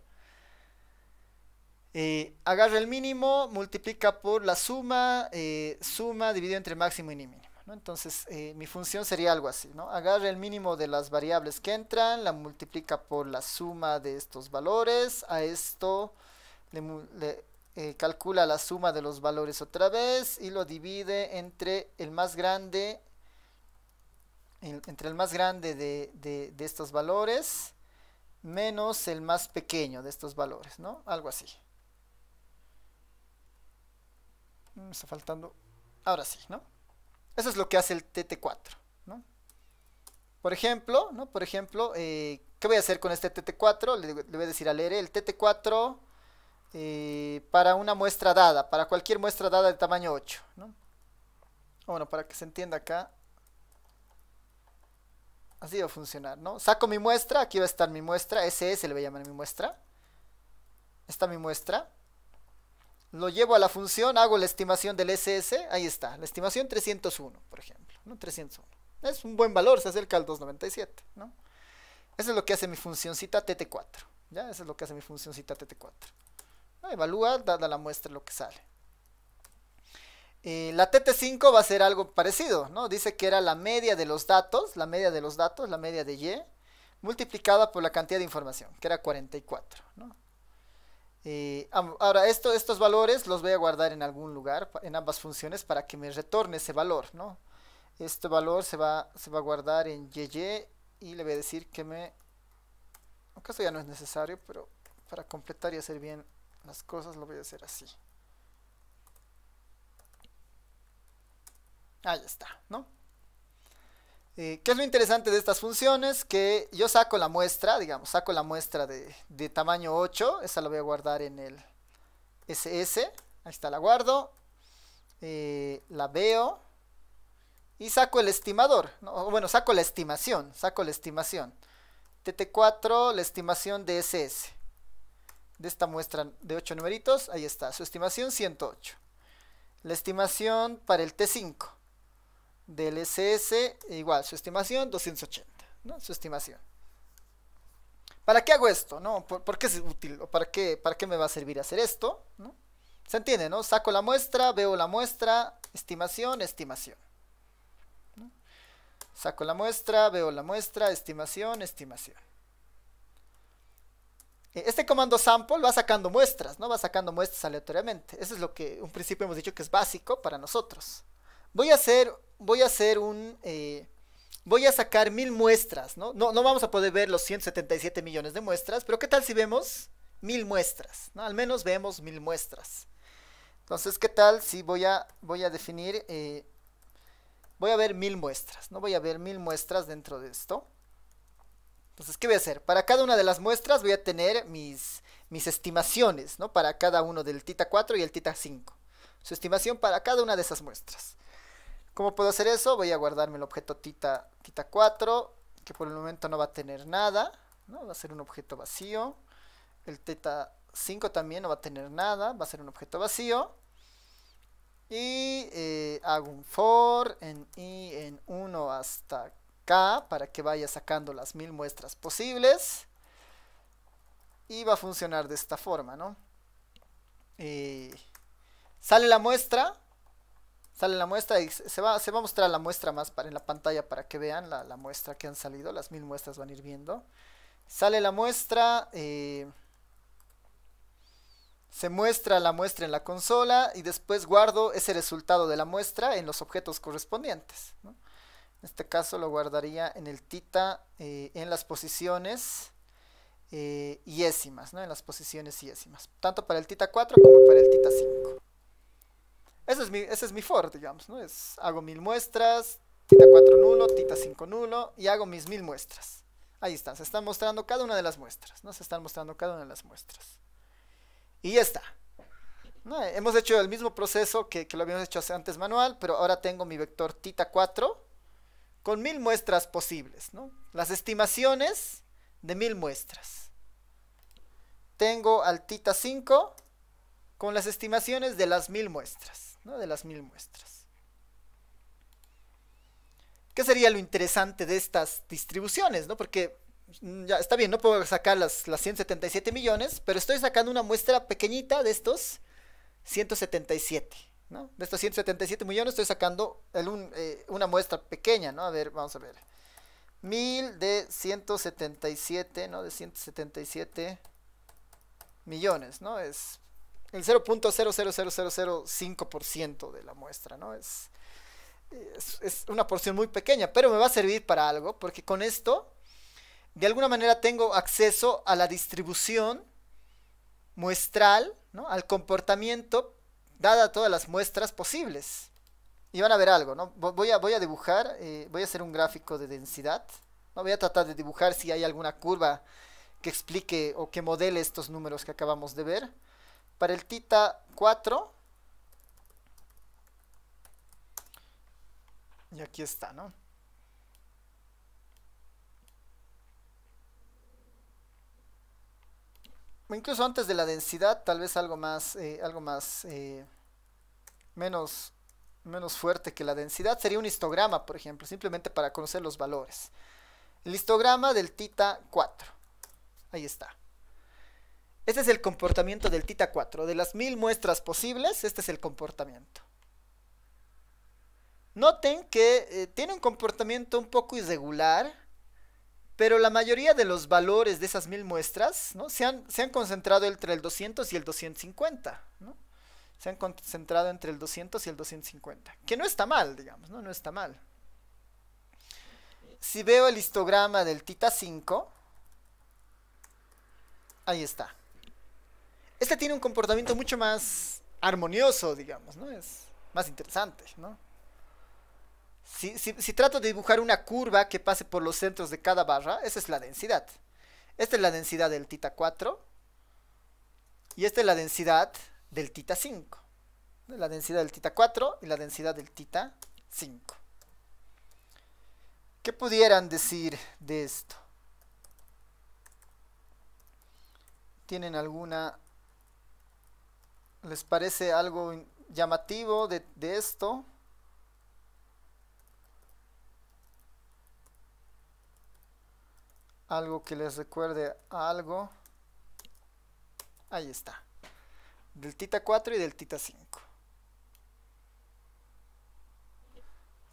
Eh, agarra el mínimo, multiplica por la suma, eh, suma dividido entre máximo y mínimo. Entonces mi función sería algo así. ¿no? Agarra el mínimo de las variables que entran, la multiplica por la suma de estos valores. A esto calcula la suma de los valores otra vez y lo divide entre el más grande entre el más grande de, estos valores menos el más pequeño de estos valores, ¿no? Algo así. Mm, me está faltando. Ahora sí, ¿no? Eso es lo que hace el TT4, ¿no? Por ejemplo, ¿no? Por ejemplo, eh, ¿qué voy a hacer con este TT4? Le, voy a decir al R, el TT4 eh, para una muestra dada, para cualquier muestra dada de tamaño 8, ¿no? Bueno, para que se entienda acá, así va a funcionar, ¿no? Saco mi muestra, aquí va a estar mi muestra, SS le voy a llamar mi muestra. Está mi muestra. Lo llevo a la función, hago la estimación del SS, ahí está, la estimación 301, por ejemplo, ¿no? 301. Es un buen valor, se acerca al 297, ¿no? Eso es lo que hace mi funcióncita TT4, ¿ya? Eso es lo que hace mi cita TT4. Evalúa, da, da la muestra lo que sale. Eh, la TT5 va a ser algo parecido, ¿no? Dice que era la media de los datos, la media de los datos, la media de Y, multiplicada por la cantidad de información, que era 44, eh, ahora, estos valores los voy a guardar en algún lugar, en ambas funciones, para que me retorne ese valor, ¿no? Este valor se va, se va a guardar en YY y le voy a decir que me... Aunque esto ya no es necesario, pero para completar y hacer bien las cosas lo voy a hacer así. Ahí está, ¿no? Eh, ¿Qué es lo interesante de estas funciones? Que yo saco la muestra, digamos, saco la muestra de, tamaño 8, esa la voy a guardar en el SS, ahí está, la guardo, eh, la veo y saco el estimador, bueno, saco la estimación, saco la estimación. TT4, la estimación de SS. De esta muestra de 8 numeritos, ahí está, su estimación 108. La estimación para el T5, del e igual, su estimación 280, ¿no? Su estimación. ¿Para qué hago esto? ¿No? ¿Por, qué es útil? ¿O para qué, para qué me va a servir hacer esto? ¿No? ¿Se entiende, no? Saco la muestra, veo la muestra, estimación, estimación. Saco la muestra, veo la muestra, estimación, estimación. E, este comando sample va sacando muestras, ¿no? Va sacando muestras aleatoriamente. Eso es lo que un principio hemos dicho que es básico para nosotros voy a hacer, voy a hacer un, eh, voy a sacar mil muestras, ¿no? ¿no? vamos a poder ver los 177 millones de muestras, pero ¿qué tal si vemos mil muestras? ¿no? Al menos vemos mil muestras. Entonces, ¿qué tal si voy a, voy a definir, eh, voy a ver mil muestras, ¿no? Voy a ver mil muestras dentro de esto. Entonces, ¿qué voy a hacer? Para cada una de las muestras voy a tener mis, mis estimaciones, ¿no? Para cada uno del Tita 4 y el Tita 5. Su estimación para cada una de esas muestras. ¿Cómo puedo hacer eso? Voy a guardarme el objeto tita, tita 4, que por el momento no va a tener nada, va a ser un objeto vacío. El teta 5 también no va a tener nada, va a ser un objeto vacío. Y eh, hago un for en i en 1 hasta K para que vaya sacando las mil muestras posibles. Y va a funcionar de esta forma, ¿no? Eh, sale la muestra, Sale la muestra y se va, se va a mostrar la muestra más para, en la pantalla para que vean la, muestra que han salido. Las mil muestras van a ir viendo. Sale la muestra. Eh, se muestra la muestra en la consola y después guardo ese resultado de la muestra en los objetos correspondientes. En este caso lo guardaría en el tita eh, en las posiciones eh, yésimas, ¿no? en las posiciones yésimas, tanto para el tita 4 como para el tita 5. Ese es mi, for, digamos, ¿no? Es, hago mil muestras, tita 4 nulo, tita 5 nulo, y hago mis mil muestras. Ahí están, se están mostrando cada una de las muestras, ¿no? Se están mostrando cada una de las muestras. Y ya está. Hemos hecho el mismo proceso que, que lo habíamos hecho antes manual, pero ahora tengo mi vector tita 4 con mil muestras posibles, ¿no? Las estimaciones de mil muestras. Tengo al tita 5 con las estimaciones de las mil muestras. ¿no? de las mil muestras. ¿Qué sería lo interesante de estas distribuciones? ¿no? Porque mm, ya está bien, no puedo sacar las, las 177 millones, pero estoy sacando una muestra pequeñita de estos 177. ¿no? De estos 177 millones estoy sacando eh, una muestra pequeña, ¿no? A ver, vamos a ver. mil de 177, ¿no? De 177 millones, ¿no? Es el 0.00005% de la muestra, ¿no? Es, es, una porción muy pequeña, pero me va a servir para algo, porque con esto, de alguna manera tengo acceso a la distribución muestral, ¿no? Al comportamiento dada todas las muestras posibles. Y van a ver algo, ¿no? Voy a, voy a dibujar, eh, voy a hacer un gráfico de densidad. ¿no? Voy a tratar de dibujar si hay alguna curva que explique o que modele estos números que acabamos de ver. Para el Tita 4. Y aquí está, ¿no? Incluso antes de la densidad, tal vez algo más, eh, algo más, eh, menos, menos fuerte que la densidad. Sería un histograma, por ejemplo, simplemente para conocer los valores. El histograma del tita 4. Ahí está. Este es el comportamiento del Tita 4. De las mil muestras posibles, este es el comportamiento. Noten que eh, tiene un comportamiento un poco irregular, pero la mayoría de los valores de esas mil muestras se, han, concentrado entre el 200 y el 250. Se han concentrado entre el 200 y el 250, que no está mal, digamos, no está mal. Si veo el histograma del Tita 5, ahí está. Este tiene un comportamiento mucho más armonioso, digamos, ¿no? Es más interesante, ¿no? Si, trato de dibujar una curva que pase por los centros de cada barra, esa es la densidad. Esta es la densidad del tita 4 y esta es la densidad del tita 5. La densidad del tita 4 y la densidad del tita 5. ¿Qué pudieran decir de esto? ¿Tienen alguna ¿Les parece algo llamativo de, esto? Algo que les recuerde a algo. Ahí está. del tita 4 y del tita 5.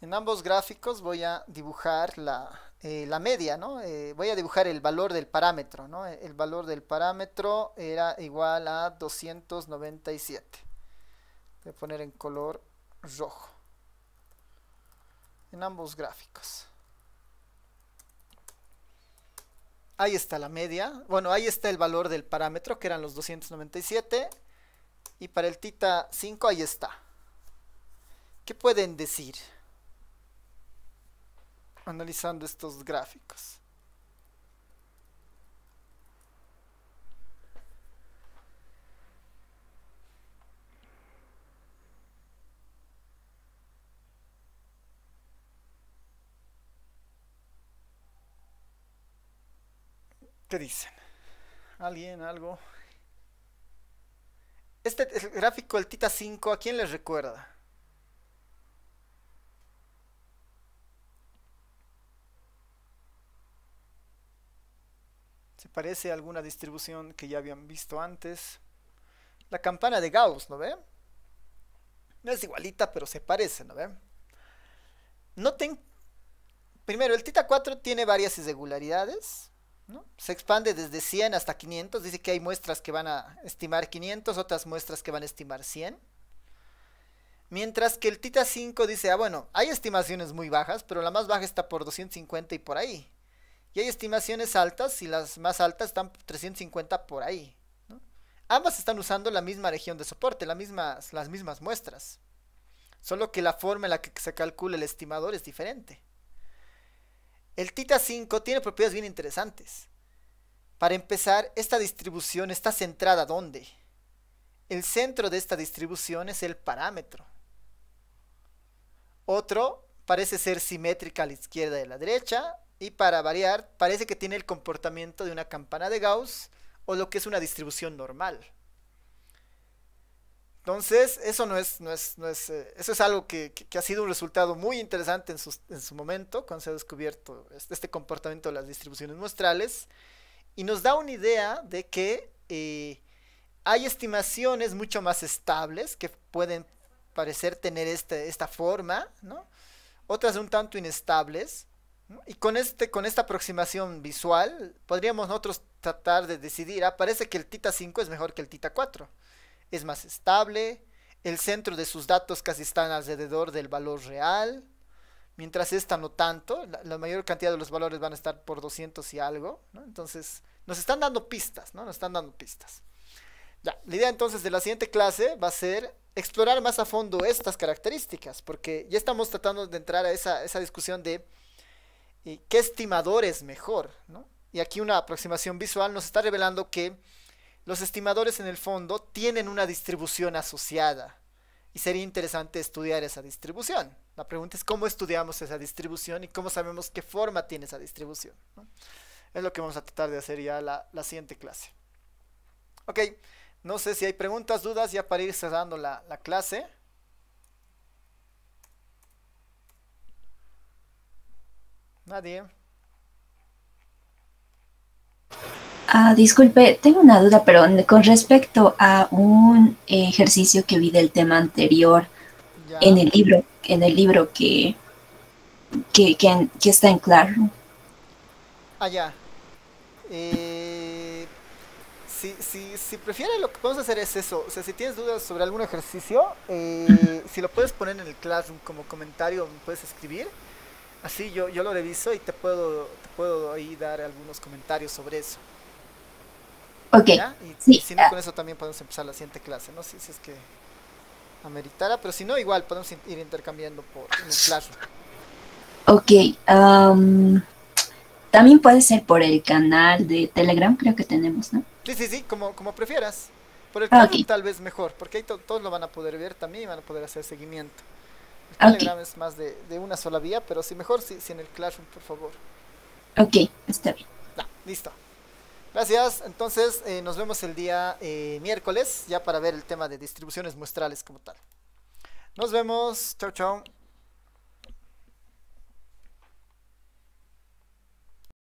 En ambos gráficos voy a dibujar la, eh, la media, ¿no? Eh, voy a dibujar el valor del parámetro, ¿no? Eh, el valor del parámetro era igual a 297. Voy a poner en color rojo. En ambos gráficos. Ahí está la media. Bueno, ahí está el valor del parámetro, que eran los 297. Y para el tita 5, ahí está. ¿Qué pueden decir? analizando estos gráficos. ¿Qué dicen? ¿Alguien? ¿Algo? Este gráfico, el Tita 5, ¿a quién les recuerda? Se parece a alguna distribución que ya habían visto antes. La campana de Gauss, ¿no ve? No es igualita, pero se parece, ¿no ve? Noten, primero, el Tita 4 tiene varias irregularidades. Se expande desde 100 hasta 500. Dice que hay muestras que van a estimar 500, otras muestras que van a estimar 100. Mientras que el Tita 5 dice, ah, bueno, hay estimaciones muy bajas, pero la más baja está por 250 y por ahí. Y hay estimaciones altas y las más altas están 350 por ahí. Ambas están usando la misma región de soporte, las mismas muestras. Solo que la forma en la que se calcula el estimador es diferente. El Tita 5 tiene propiedades bien interesantes. Para empezar, esta distribución está centrada ¿dónde? El centro de esta distribución es el parámetro. Otro parece ser simétrica a la izquierda y a la derecha y para variar parece que tiene el comportamiento de una campana de Gauss o lo que es una distribución normal. Entonces, eso no es, eh, eso es algo que, ha sido un resultado muy interesante en, su, momento, cuando se ha descubierto este, este, comportamiento de las distribuciones muestrales, y nos da una idea de que eh, hay estimaciones mucho más estables que pueden parecer tener este, esta forma, ¿no? otras un tanto inestables, y con, este, con esta aproximación visual, podríamos nosotros tratar de decidir, ah, parece que el Tita 5 es mejor que el Tita 4. Es más estable, el centro de sus datos casi están alrededor del valor real, mientras esta no tanto, la, mayor cantidad de los valores van a estar por 200 y algo, Entonces, nos están dando pistas, ¿no? Nos están dando pistas. la idea entonces de la siguiente clase va a ser explorar más a fondo estas características, porque ya estamos tratando de entrar a esa discusión de qué estimador es mejor, Y aquí una aproximación visual nos está revelando que los estimadores en el fondo tienen una distribución asociada y sería interesante estudiar esa distribución. La pregunta es cómo estudiamos esa distribución y cómo sabemos qué forma tiene esa distribución. Es lo que vamos a tratar de hacer ya la, la, siguiente clase. Ok, no sé si hay preguntas, dudas ya para ir cerrando la clase. Nadie. Ah, disculpe, tengo una duda, pero con respecto a un ejercicio que vi del tema anterior en el libro, en el libro que, que, está en Classroom. Ah, ya. Eh, si, si, si prefieres, lo que podemos hacer es eso. O sea, si tienes dudas sobre algún ejercicio, eh, si lo puedes poner en el Classroom como comentario, puedes escribir Así yo, yo lo reviso y te puedo, te puedo ahí dar algunos comentarios sobre eso. Ok. sí. si no, ah. con eso también podemos empezar la siguiente clase, ¿no? Si, si es que ameritara, pero si no, igual podemos ir intercambiando por en el plazo. Ok. también puede ser por el canal de Telegram, creo que tenemos, ¿no? Sí, sí, sí, como, prefieras. Por el canal tal vez mejor, porque ahí todos lo van a poder ver también y van a poder hacer seguimiento. Telegram ah, es más de, una sola vía, pero si mejor si, si en el Classroom, por favor. Ok, está bien. listo. Gracias. Entonces eh, nos vemos el día eh, miércoles ya para ver el tema de distribuciones muestrales como tal. Nos vemos. Chau, chau.